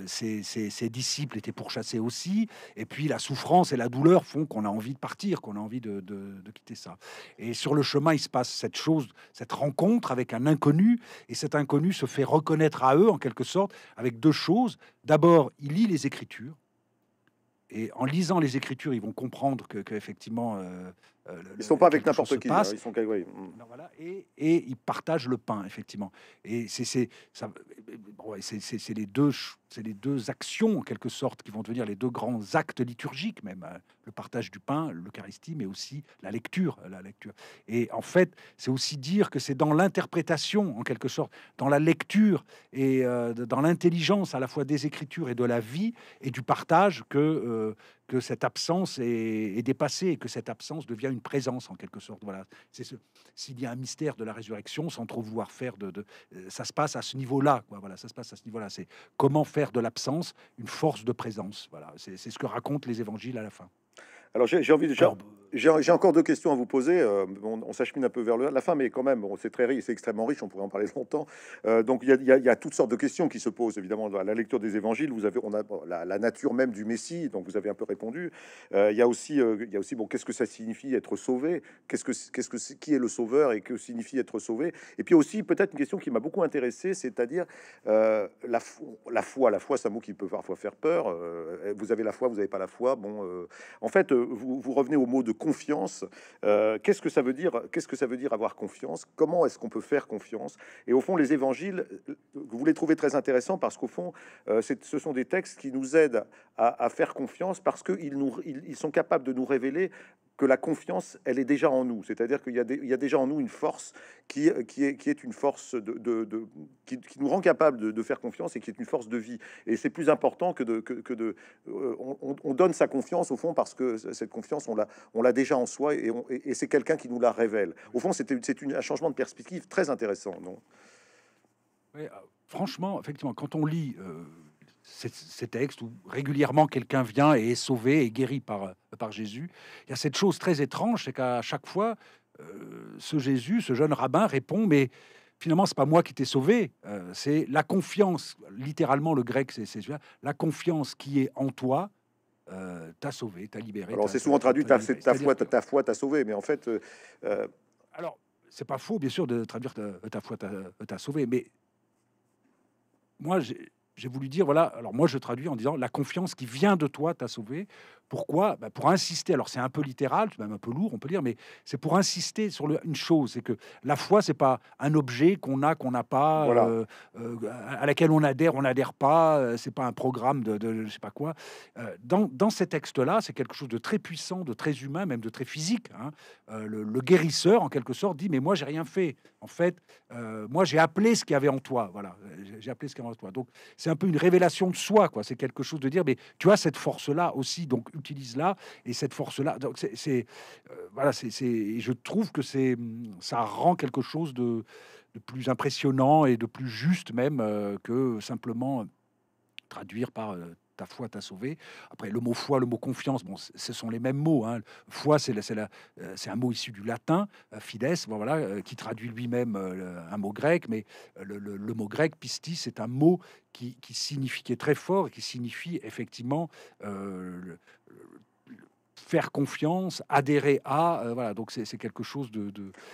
ses, euh, disciples étaient pourchassés aussi. Et puis la souffrance et la douleur font qu'on a envie de partir, qu'on a envie de, de, quitter ça. Et sur le chemin, il se passe cette chose, cette rencontre avec un inconnu. Et cet inconnu se fait reconnaître à eux, en quelque sorte, avec deux choses. D'abord, il lit les Écritures. Et en lisant les Écritures, ils vont comprendre que, effectivement, euh, euh, ils sont pas avec n'importe qui. Hein, ils sont mm. et, et, ils partagent le pain, effectivement. Et c'est ça c'est les deux, c'est les deux actions en quelque sorte qui vont devenir les deux grands actes liturgiques même, hein. le partage du pain, l'Eucharistie, mais aussi la lecture, la lecture. Et en fait, c'est aussi dire que c'est dans l'interprétation en quelque sorte, dans la lecture et euh, dans l'intelligence à la fois des Écritures et de la vie et du partage que euh, que cette absence est, dépassée et que cette absence devient une présence en quelque sorte. Voilà, c'est s'il y a un mystère de la résurrection sans trop vouloir faire de, euh, ça se passe à ce niveau-là. quoi, Voilà, à ce niveau-là. C'est comment faire de l'absence une force de présence. Voilà, c'est ce que racontent les évangiles à la fin. Alors j'ai envie de... J'ai encore deux questions à vous poser. Euh, on, s'achemine un peu vers la fin, mais quand même, c'est très riche, c'est extrêmement riche. On pourrait en parler longtemps. Euh, donc, il y, a toutes sortes de questions qui se posent, évidemment, à la lecture des évangiles. Vous avez, on a la, nature même du Messie, donc vous avez un peu répondu. Euh, il y a aussi, il y a aussi, bon, qu'est-ce que ça signifie être sauvé Qu'est-ce que, qu'est-ce que, qui est le sauveur et que signifie être sauvé Et puis aussi, peut-être une question qui m'a beaucoup intéressé, c'est-à-dire la, la, foi. La foi, c'est un mot qui peut parfois faire peur. vous avez la foi, vous n'avez pas la foi. Bon, en fait, vous, vous revenez au mot de confiance. Euh, qu'est-ce que ça veut dire Qu'est-ce que ça veut dire avoir confiance Comment est-ce qu'on peut faire confiance Et au fond, les évangiles, euh, vous les trouvez très intéressants parce qu'au fond, euh, ce sont des textes qui nous aident à, faire confiance parce qu'ils ils, ils sont capables de nous révéler que la confiance, elle est déjà en nous. C'est-à-dire qu'il y, a déjà en nous une force qui, qui, est, qui est, une force de, qui, nous rend capable de, faire confiance et qui est une force de vie. Et c'est plus important que de... Que, de euh, on, donne sa confiance, au fond, parce que cette confiance, on l'a déjà en soi et, c'est quelqu'un qui nous la révèle. Au fond, c'est un changement de perspective très intéressant, non euh, Franchement, effectivement, quand on lit... Euh, ces, textes où régulièrement quelqu'un vient et est sauvé et guéri par, euh, par Jésus. Il y a cette chose très étrange, c'est qu'à chaque fois, euh, ce Jésus, ce jeune rabbin répond, mais finalement, c'est pas moi qui t'ai sauvé, euh, c'est la confiance, littéralement le grec, c'est la confiance qui est en toi, euh, t'as sauvé, t'as libéré. Alors c'est souvent traduit, ta, ta, foi, ta, sauvé, mais en fait... Alors, c'est pas faux, bien sûr, de traduire ta, foi t'a sauvé, mais moi, j'ai j'ai voulu dire, voilà, alors moi je traduis en disant, la confiance qui vient de toi t'a sauvé, pourquoi bah, Pour insister, alors c'est un peu littéral, même un peu lourd, on peut dire, mais c'est pour insister sur une chose, c'est que la foi, c'est pas un objet qu'on a, qu'on n'a pas, euh, euh, à laquelle on adhère, on n'adhère pas, euh, c'est pas un programme de, de, je sais pas quoi. dans, dans ces textes-là, c'est quelque chose de très puissant, de très humain, même de très physique. Hein. Le, guérisseur, en quelque sorte, dit, mais moi, j'ai rien fait. En fait, moi, j'ai appelé ce qu'il y avait en toi. Voilà, j'ai appelé ce qu'il y avait en toi. Donc, c'est un peu une révélation de soi, quoi. C'est quelque chose de dire, mais tu as cette force-là aussi, donc utilise là et cette force-là. Donc c'est euh, voilà, c'est je trouve que c'est hum, ça rend quelque chose de, plus impressionnant et de plus juste même euh, que simplement euh, traduire par ta foi t'a sauvé. Après, le mot foi, le mot confiance, bon, ce sont les mêmes mots. Hein. Foi, c'est euh, un mot issu du latin, euh, fides, voilà, euh, qui traduit lui-même un mot grec, mais le, mot grec, pistis, c'est un mot qui, qui signifiait très fort, qui signifie effectivement faire confiance, adhérer à, voilà, donc c'est quelque chose de...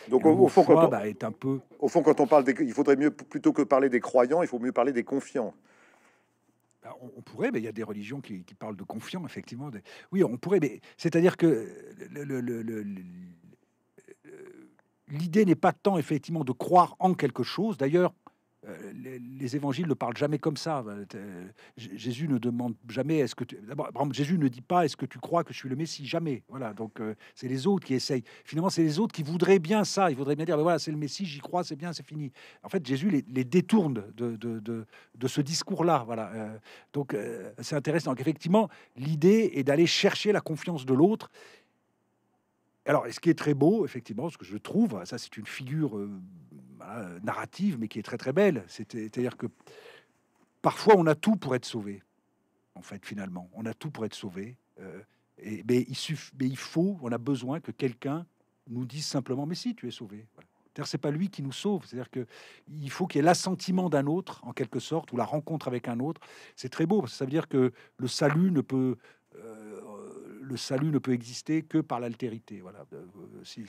donc au, fond, quand on, bah, est un peu... Au fond, quand on parle, des, il faudrait mieux, plutôt que parler des croyants, il faut mieux parler des confiants. Bah, on, pourrait, mais il y a des religions qui, parlent de confiance, effectivement. Oui, on pourrait, mais c'est-à-dire que l'idée n'est pas tant effectivement de croire en quelque chose. D'ailleurs, euh, les, évangiles ne parlent jamais comme ça. Euh, euh, Jésus ne demande jamais est-ce que tu... d'abord Jésus ne dit pas est-ce que tu crois que je suis le Messie jamais. Voilà, donc c'est les autres qui essayent. Finalement, c'est les autres qui voudraient bien ça. Ils voudraient bien dire ben voilà, c'est le Messie, j'y crois, c'est bien, c'est fini. En fait, Jésus les, détourne de, ce discours-là. Voilà, donc c'est intéressant. effectivement, l'idée est d'aller chercher la confiance de l'autre. Alors, ce qui est très beau, effectivement, ce que je trouve, ça c'est une figure euh, narrative, mais qui est très très belle. C'est-à-dire que parfois on a tout pour être sauvé, en fait, finalement. On a tout pour être sauvé. Euh, et, mais, il suffit, mais il faut, on a besoin que quelqu'un nous dise simplement Mais si, tu es sauvé. C'est-à-dire c'est pas lui qui nous sauve. C'est-à-dire que il faut qu'il y ait l'assentiment d'un autre, en quelque sorte, ou la rencontre avec un autre. C'est très beau. Parce que ça veut dire que le salut ne peut. Euh, le salut ne peut exister que par l'altérité. Voilà. si,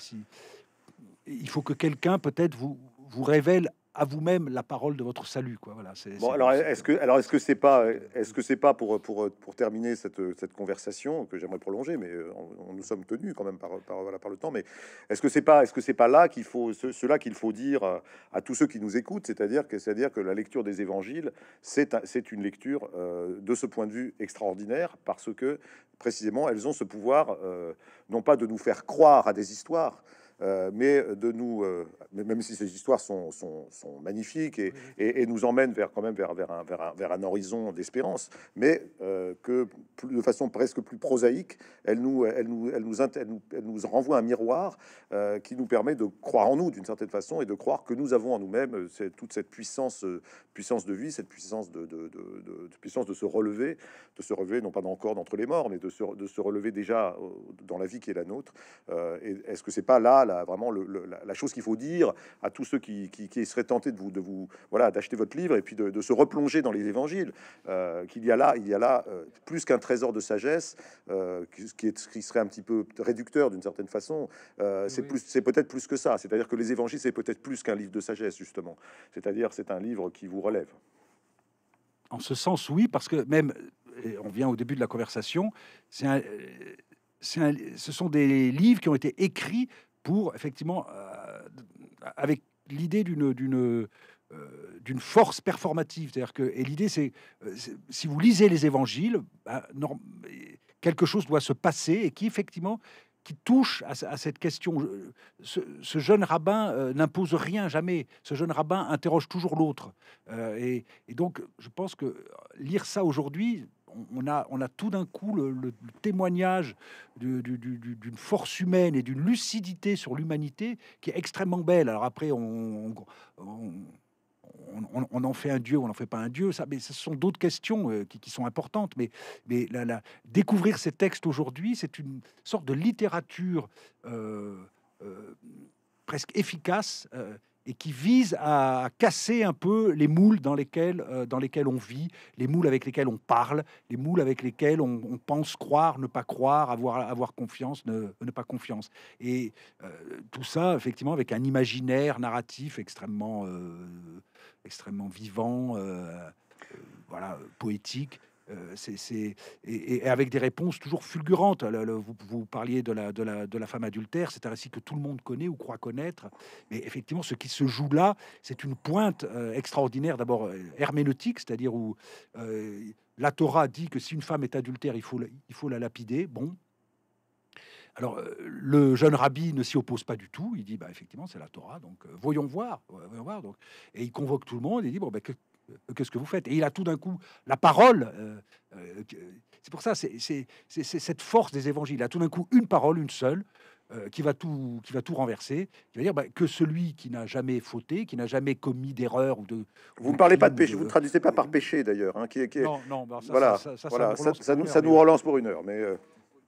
il faut que quelqu'un peut-être vous vous révèle à vous-même la parole de votre salut. Quoi. Voilà, c'est, alors est-ce que alors est-ce que c'est pas est-ce que c'est pas pour pour terminer cette, cette conversation que j'aimerais prolonger, mais euh, on, nous sommes tenus quand même par par, voilà, par le temps. Mais est-ce que c'est pas est-ce que c'est pas là qu'il faut cela qu'il faut dire à tous ceux qui nous écoutent, c'est-à-dire que c'est-à-dire que la lecture des Évangiles c'est c'est une lecture euh, de ce point de vue extraordinaire parce que précisément elles ont ce pouvoir euh, non pas de nous faire croire à des histoires euh, mais de nous, euh, même si ces histoires sont, sont, sont magnifiques et, et, nous emmènent vers quand même vers, vers, un, vers, un, vers un, horizon d'espérance, mais euh, que de façon presque plus prosaïque, elles nous, elles nous, elles nous, nous, renvoient un miroir qui nous permet de croire en nous d'une certaine façon et de croire que nous avons en nous-mêmes toute cette puissance, puissance de vie, cette puissance de, de, de, de, puissance de se relever, de se relever non pas encore d'entre les morts, mais de se, de se relever déjà dans la vie qui est la nôtre. Est-ce que c'est pas là vraiment la, chose qu'il faut dire à tous ceux qui, seraient tentés de vous, de vous voilà, d'acheter votre livre et puis de, se replonger dans les évangiles. Euh, qu'il y a là, il y a là euh, plus qu'un trésor de sagesse, euh, qui, qui serait un petit peu réducteur d'une certaine façon. c'est plus, c'est peut-être plus que ça. C'est-à-dire que les évangiles, c'est peut-être plus qu'un livre de sagesse justement. C'est-à-dire, c'est un livre qui vous relève. En ce sens, oui, parce que même, on vient au début de la conversation, c'est ce sont des livres qui ont été écrits pour effectivement, euh, avec l'idée d'une d'une euh, d'une force performative, c'est-à-dire que et l'idée c'est si vous lisez les évangiles, ben, quelque chose doit se passer et qui effectivement qui touche à, cette question. Ce, jeune rabbin euh, n'impose rien jamais. Ce jeune rabbin interroge toujours l'autre. Et, et donc, je pense que lire ça aujourd'hui, on a, on a tout d'un coup le, témoignage d'une force humaine et d'une lucidité sur l'humanité qui est extrêmement belle. Alors après, on, on, en fait un dieu, on n'en fait pas un dieu, ça, mais ce sont d'autres questions euh, qui, sont importantes. Mais, mais la, découvrir ces textes aujourd'hui, c'est une sorte de littérature euh, euh, presque efficace et qui vise à casser un peu les moules dans lesquels, euh, dans lesquels on vit, les moules avec lesquels on parle, les moules avec lesquels on, pense croire, ne pas croire, avoir, avoir confiance, ne, pas confiance. Et euh, tout ça, effectivement, avec un imaginaire narratif extrêmement, euh, extrêmement vivant, voilà, poétique, euh, c'est, et, avec des réponses toujours fulgurantes. vous, parliez de la, de la femme adultère, c'est un récit que tout le monde connaît ou croit connaître. Mais effectivement, ce qui se joue là, c'est une pointe euh, extraordinaire, d'abord euh, herméneutique, c'est-à-dire où la Torah dit que si une femme est adultère, il faut, il faut la lapider. Bon, alors, le jeune rabbi ne s'y oppose pas du tout. Il dit, bah, effectivement, c'est la Torah, donc voyons voir. Voyons voir donc. Et il convoque tout le monde et dit, bon, bah, que, euh, qu'est-ce que vous faites Et il a tout d'un coup la parole. Euh, euh, c'est pour ça, c'est cette force des évangiles. Il a tout d'un coup une parole, une seule, qui, va tout, qui va tout renverser. Qui va dire bah, que celui qui n'a jamais fauté, qui n'a jamais commis d'erreur ou de. Vous ne parlez pas de péché, vous ne traduisez pas par péché d'ailleurs. Hein, qui, est... Non, non, bah, ça, voilà, ça, ça, ça, nous, nous, relance pour une heure. Mais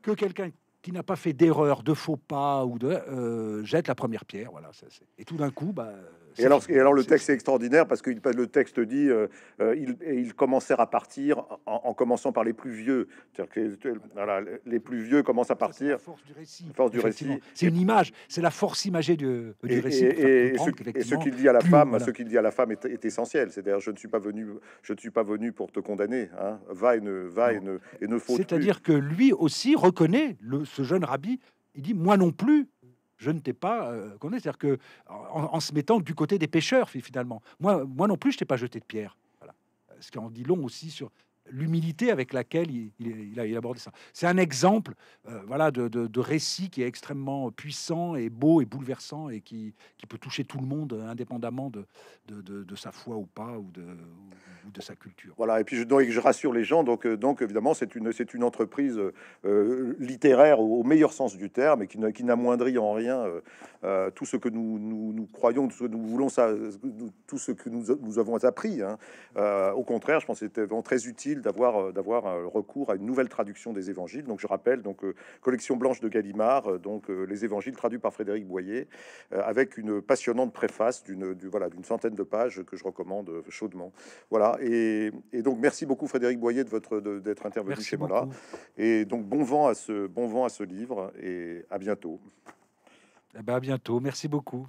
Que quelqu'un qui n'a pas fait d'erreur, de faux pas ou de. jette la première pierre. Voilà, et tout d'un coup, bah, et alors, le texte est extraordinaire parce que le texte dit euh, euh ils, commencèrent à partir en, commençant par les plus vieux. cest Que les, les plus vieux commencent à partir. force du Force du récit. C'est une image, c'est la force imagée du, récit. Et, ce, qu'il dit à la femme, ce qu'il dit à la femme est, essentiel. C'est-à-dire, je ne suis pas venu, je ne suis pas venu pour te condamner. Hein. Va et ne va et ne, et ne C'est-à-dire que lui aussi reconnaît le, ce jeune rabbi. Il dit moi non plus, je ne t'ai pas euh, connu. C'est-à-dire que en, se mettant du côté des pêcheurs, finalement, moi, moi non plus, je t'ai pas jeté de pierre. Voilà. Ce qui en dit long aussi sur l'humilité avec laquelle il, a, abordé ça. C'est un exemple euh, voilà, de, de, récit qui est extrêmement puissant et beau et bouleversant et qui, qui peut toucher tout le monde euh, indépendamment de, de sa foi ou pas ou, ou de, sa culture. Voilà, et puis je, donc, je rassure les gens, donc, euh, donc évidemment c'est une, c'est une entreprise littéraire au, meilleur sens du terme et qui, qui n'amoindrit en rien tout ce que nous, nous, nous, croyons, tout ce que nous voulons, ça, tout ce que nous, nous avons appris. Hein. au contraire, je pense que c'était vraiment très utile d'avoir euh, d'avoir euh, recours à une nouvelle traduction des évangiles. Donc je rappelle donc euh, collection blanche de Gallimard, donc les évangiles traduits par Frédéric Boyer, avec une passionnante préface d'une du, voilà d'une centaine de pages que je recommande chaudement. Voilà et, et donc merci beaucoup Frédéric Boyer de votre d'être intervenu chez moi Et donc bon vent à ce bon vent à ce livre et à bientôt. Eh ben, à bientôt. Merci beaucoup.